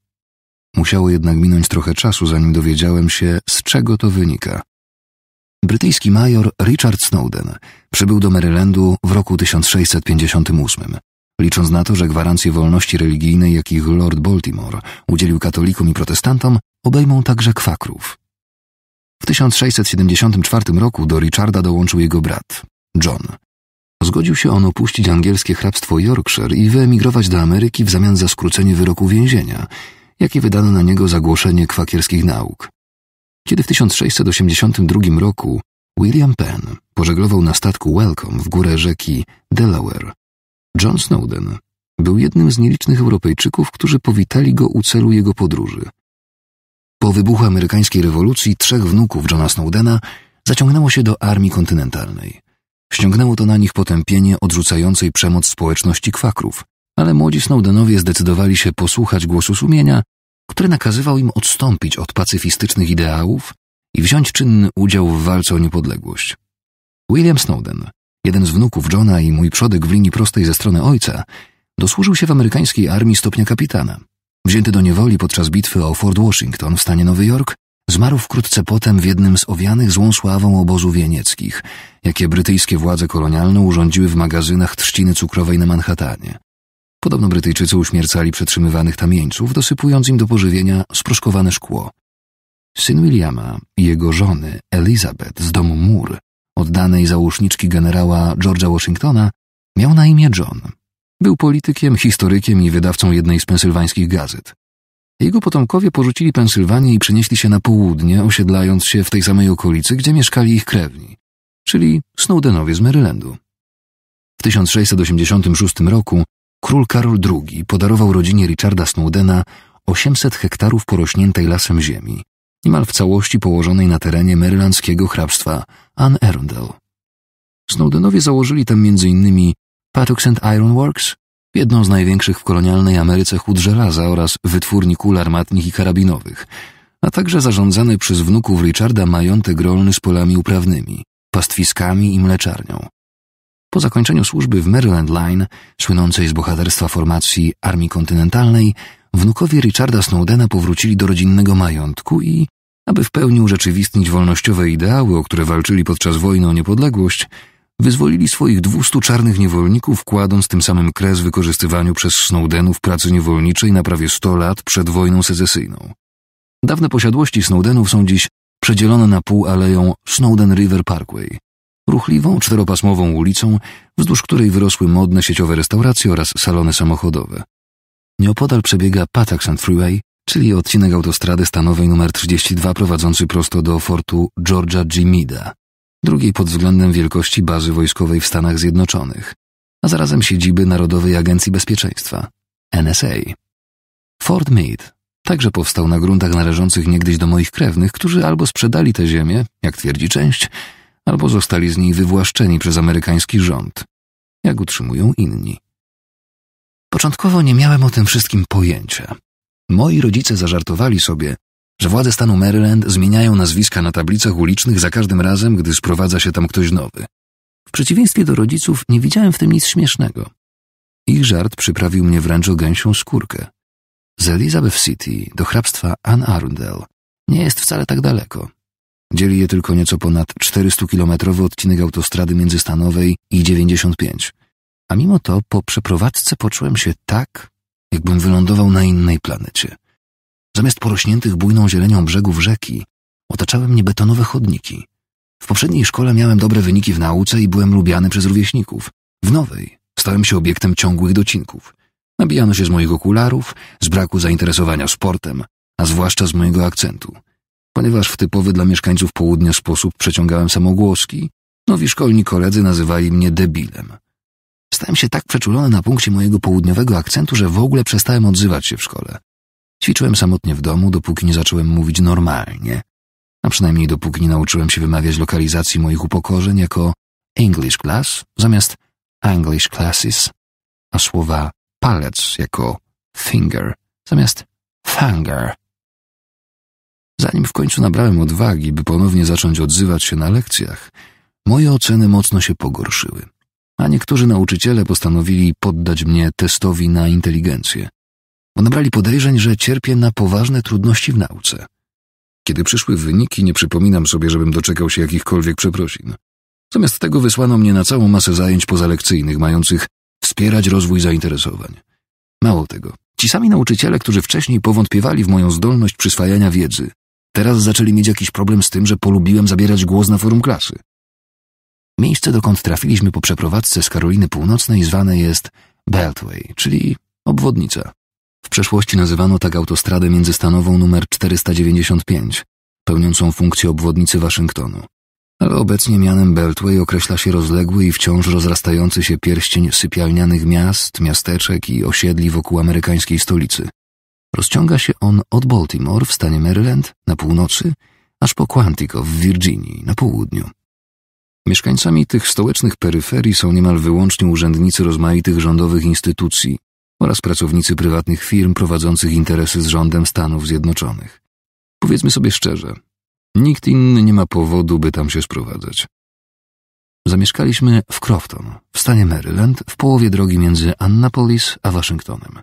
Musiało jednak minąć trochę czasu, zanim dowiedziałem się, z czego to wynika. Brytyjski major Richard Snowden przybył do Marylandu w roku 1658, licząc na to, że gwarancje wolności religijnej, jakich Lord Baltimore udzielił katolikom i protestantom, obejmą także kwakrów. W 1674 roku do Richarda dołączył jego brat, John. Zgodził się on opuścić angielskie hrabstwo Yorkshire i wyemigrować do Ameryki w zamian za skrócenie wyroku więzienia, jakie wydano na niego za głoszenie kwakierskich nauk. Kiedy w 1682 roku William Penn pożeglował na statku Welcome w górę rzeki Delaware, John Snowden był jednym z nielicznych Europejczyków, którzy powitali go u celu jego podróży. Po wybuchu amerykańskiej rewolucji trzech wnuków Johna Snowdena zaciągnęło się do armii kontynentalnej. Ściągnęło to na nich potępienie odrzucającej przemoc społeczności kwakrów, ale młodzi Snowdenowie zdecydowali się posłuchać głosu sumienia który nakazywał im odstąpić od pacyfistycznych ideałów i wziąć czynny udział w walce o niepodległość. William Snowden, jeden z wnuków Johna i mój przodek w linii prostej ze strony ojca, dosłużył się w amerykańskiej armii stopnia kapitana. Wzięty do niewoli podczas bitwy o Fort Washington w stanie Nowy Jork, zmarł wkrótce potem w jednym z owianych złą sławą obozów wienieckich, jakie brytyjskie władze kolonialne urządziły w magazynach trzciny cukrowej na Manhattanie, Podobno Brytyjczycy uśmiercali przetrzymywanych tam jeńców, dosypując im do pożywienia sproszkowane szkło. Syn Williama i jego żony, Elizabeth, z domu Moore, oddanej założniczki generała George'a Washingtona, miał na imię John. Był politykiem, historykiem i wydawcą jednej z pensylwańskich gazet. Jego potomkowie porzucili Pensylwanię i przenieśli się na południe, osiedlając się w tej samej okolicy, gdzie mieszkali ich krewni, czyli Snowdenowie z Marylandu. W 1686 roku Król Karol II podarował rodzinie Richarda Snowdena 800 hektarów porośniętej lasem ziemi, niemal w całości położonej na terenie marylandzkiego hrabstwa Anne Arundel. Snowdenowie założyli tam m.in. Patuxent Iron Works, jedną z największych w kolonialnej Ameryce hut żelaza oraz wytwórni kul armatnich i karabinowych, a także zarządzany przez wnuków Richarda majątek rolny z polami uprawnymi, pastwiskami i mleczarnią, po zakończeniu służby w Maryland Line, słynącej z bohaterstwa formacji Armii Kontynentalnej, wnukowie Richarda Snowdena powrócili do rodzinnego majątku i, aby w pełni urzeczywistnić wolnościowe ideały, o które walczyli podczas wojny o niepodległość, wyzwolili swoich dwustu czarnych niewolników, kładąc tym samym kres wykorzystywaniu przez Snowdenów pracy niewolniczej na prawie 100 lat przed wojną secesyjną. Dawne posiadłości Snowdenów są dziś przedzielone na pół aleją Snowden River Parkway – ruchliwą czteropasmową ulicą, wzdłuż której wyrosły modne sieciowe restauracje oraz salony samochodowe. Nieopodal przebiega Patuxent Freeway, czyli odcinek autostrady stanowej nr 32 prowadzący prosto do fortu Georgia G. Meada, drugiej pod względem wielkości bazy wojskowej w Stanach Zjednoczonych, a zarazem siedziby Narodowej Agencji Bezpieczeństwa NSA. Fort Meade także powstał na gruntach należących niegdyś do moich krewnych, którzy albo sprzedali tę ziemię, jak twierdzi część, albo zostali z niej wywłaszczeni przez amerykański rząd, jak utrzymują inni. Początkowo nie miałem o tym wszystkim pojęcia. Moi rodzice zażartowali sobie, że władze stanu Maryland zmieniają nazwiska na tablicach ulicznych za każdym razem, gdy sprowadza się tam ktoś nowy. W przeciwieństwie do rodziców nie widziałem w tym nic śmiesznego. Ich żart przyprawił mnie wręcz o gęsią skórkę. Z Elizabeth City do hrabstwa Anne Arundel nie jest wcale tak daleko. Dzieli je tylko nieco ponad 400-kilometrowy odcinek autostrady międzystanowej i 95. A mimo to po przeprowadzce poczułem się tak, jakbym wylądował na innej planecie. Zamiast porośniętych bujną zielenią brzegów rzeki, otaczały mnie betonowe chodniki. W poprzedniej szkole miałem dobre wyniki w nauce i byłem lubiany przez rówieśników. W nowej stałem się obiektem ciągłych docinków. Nabijano się z moich okularów, z braku zainteresowania sportem, a zwłaszcza z mojego akcentu – Ponieważ w typowy dla mieszkańców południa sposób przeciągałem samogłoski, nowi szkolni koledzy nazywali mnie debilem. Stałem się tak przeczulony na punkcie mojego południowego akcentu, że w ogóle przestałem odzywać się w szkole. Ćwiczyłem samotnie w domu, dopóki nie zacząłem mówić normalnie, a przynajmniej dopóki nie nauczyłem się wymawiać lokalizacji moich upokorzeń jako English class zamiast English classes, a słowa palec jako finger zamiast finger. Zanim w końcu nabrałem odwagi, by ponownie zacząć odzywać się na lekcjach, moje oceny mocno się pogorszyły, a niektórzy nauczyciele postanowili poddać mnie testowi na inteligencję, bo nabrali podejrzeń, że cierpię na poważne trudności w nauce. Kiedy przyszły wyniki, nie przypominam sobie, żebym doczekał się jakichkolwiek przeprosin. Zamiast tego wysłano mnie na całą masę zajęć pozalekcyjnych, mających wspierać rozwój zainteresowań. Mało tego, ci sami nauczyciele, którzy wcześniej powątpiewali w moją zdolność przyswajania wiedzy, Teraz zaczęli mieć jakiś problem z tym, że polubiłem zabierać głos na forum klasy. Miejsce, dokąd trafiliśmy po przeprowadzce z Karoliny Północnej, zwane jest Beltway, czyli obwodnica. W przeszłości nazywano tak autostradę międzystanową numer 495, pełniącą funkcję obwodnicy Waszyngtonu. Ale obecnie mianem Beltway określa się rozległy i wciąż rozrastający się pierścień sypialnianych miast, miasteczek i osiedli wokół amerykańskiej stolicy – Rozciąga się on od Baltimore w stanie Maryland na północy, aż po Quantico w Virginii na południu. Mieszkańcami tych stołecznych peryferii są niemal wyłącznie urzędnicy rozmaitych rządowych instytucji oraz pracownicy prywatnych firm prowadzących interesy z rządem Stanów Zjednoczonych. Powiedzmy sobie szczerze, nikt inny nie ma powodu, by tam się sprowadzać. Zamieszkaliśmy w Crofton, w stanie Maryland, w połowie drogi między Annapolis a Waszyngtonem.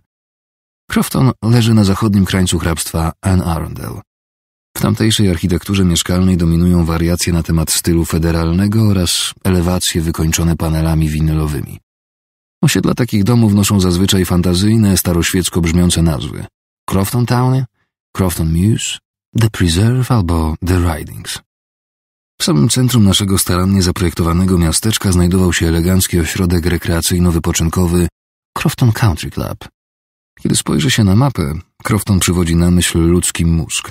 Crofton leży na zachodnim krańcu hrabstwa Anne Arundel. W tamtejszej architekturze mieszkalnej dominują wariacje na temat stylu federalnego oraz elewacje wykończone panelami winylowymi. Osiedla takich domów noszą zazwyczaj fantazyjne, staroświecko brzmiące nazwy. Crofton Town, Crofton Muse, The Preserve albo The Ridings. W samym centrum naszego starannie zaprojektowanego miasteczka znajdował się elegancki ośrodek rekreacyjno-wypoczynkowy Crofton Country Club, kiedy spojrzy się na mapę, Crofton przywodzi na myśl ludzki mózg.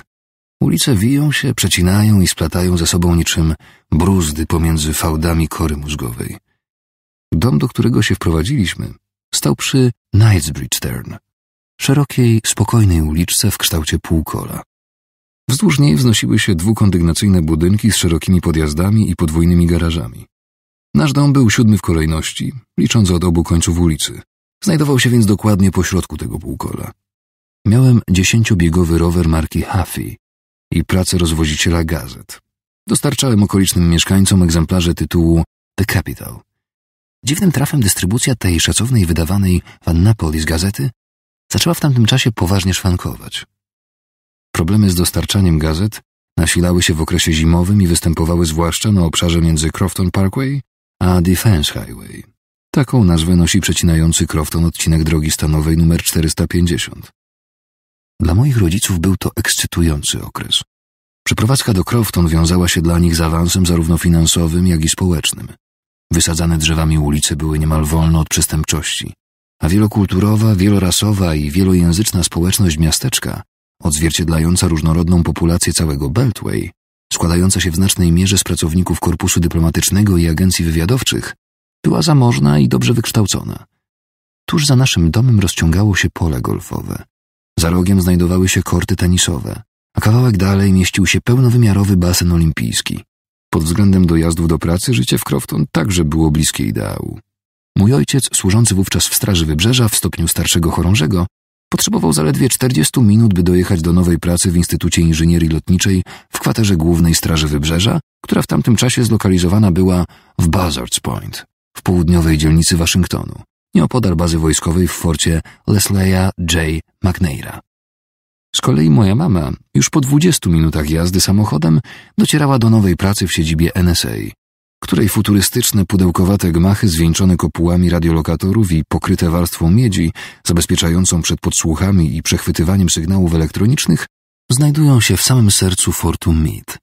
Ulice wiją się, przecinają i splatają ze sobą niczym bruzdy pomiędzy fałdami kory mózgowej. Dom, do którego się wprowadziliśmy, stał przy Knightsbridge Turn, szerokiej, spokojnej uliczce w kształcie półkola. Wzdłuż niej wznosiły się dwukondygnacyjne budynki z szerokimi podjazdami i podwójnymi garażami. Nasz dom był siódmy w kolejności, licząc od obu końców ulicy. Znajdował się więc dokładnie pośrodku tego półkola. Miałem dziesięciobiegowy rower marki Huffy i pracę rozwoziciela gazet. Dostarczałem okolicznym mieszkańcom egzemplarze tytułu The Capital. Dziwnym trafem dystrybucja tej szacownej wydawanej w Annapolis gazety zaczęła w tamtym czasie poważnie szwankować. Problemy z dostarczaniem gazet nasilały się w okresie zimowym i występowały zwłaszcza na obszarze między Crofton Parkway a Defense Highway. Taką nazwę nosi przecinający Crofton odcinek drogi stanowej numer 450. Dla moich rodziców był to ekscytujący okres. Przeprowadzka do Crofton wiązała się dla nich z awansem zarówno finansowym, jak i społecznym. Wysadzane drzewami ulice były niemal wolne od przestępczości, a wielokulturowa, wielorasowa i wielojęzyczna społeczność miasteczka, odzwierciedlająca różnorodną populację całego Beltway, składająca się w znacznej mierze z pracowników Korpusu Dyplomatycznego i agencji wywiadowczych, była zamożna i dobrze wykształcona. Tuż za naszym domem rozciągało się pole golfowe. Za rogiem znajdowały się korty tenisowe, a kawałek dalej mieścił się pełnowymiarowy basen olimpijski. Pod względem dojazdów do pracy życie w Crofton także było bliskie ideału. Mój ojciec, służący wówczas w Straży Wybrzeża w stopniu starszego chorążego, potrzebował zaledwie 40 minut, by dojechać do nowej pracy w Instytucie Inżynierii Lotniczej w kwaterze głównej Straży Wybrzeża, która w tamtym czasie zlokalizowana była w Buzzards Point w południowej dzielnicy Waszyngtonu, nieopodal bazy wojskowej w forcie Leslie'a J. McNeira. Z kolei moja mama, już po 20 minutach jazdy samochodem, docierała do nowej pracy w siedzibie NSA, której futurystyczne pudełkowate gmachy zwieńczone kopułami radiolokatorów i pokryte warstwą miedzi, zabezpieczającą przed podsłuchami i przechwytywaniem sygnałów elektronicznych, znajdują się w samym sercu Fortu Mead.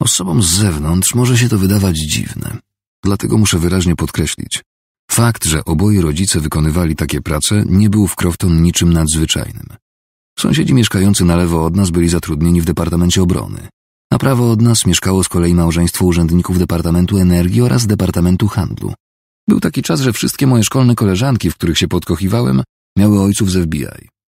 Osobom z zewnątrz może się to wydawać dziwne, Dlatego muszę wyraźnie podkreślić. Fakt, że oboje rodzice wykonywali takie prace, nie był w Crofton niczym nadzwyczajnym. Sąsiedzi mieszkający na lewo od nas byli zatrudnieni w Departamencie Obrony. Na prawo od nas mieszkało z kolei małżeństwo urzędników Departamentu Energii oraz Departamentu Handlu. Był taki czas, że wszystkie moje szkolne koleżanki, w których się podkochiwałem, miały ojców z FBI.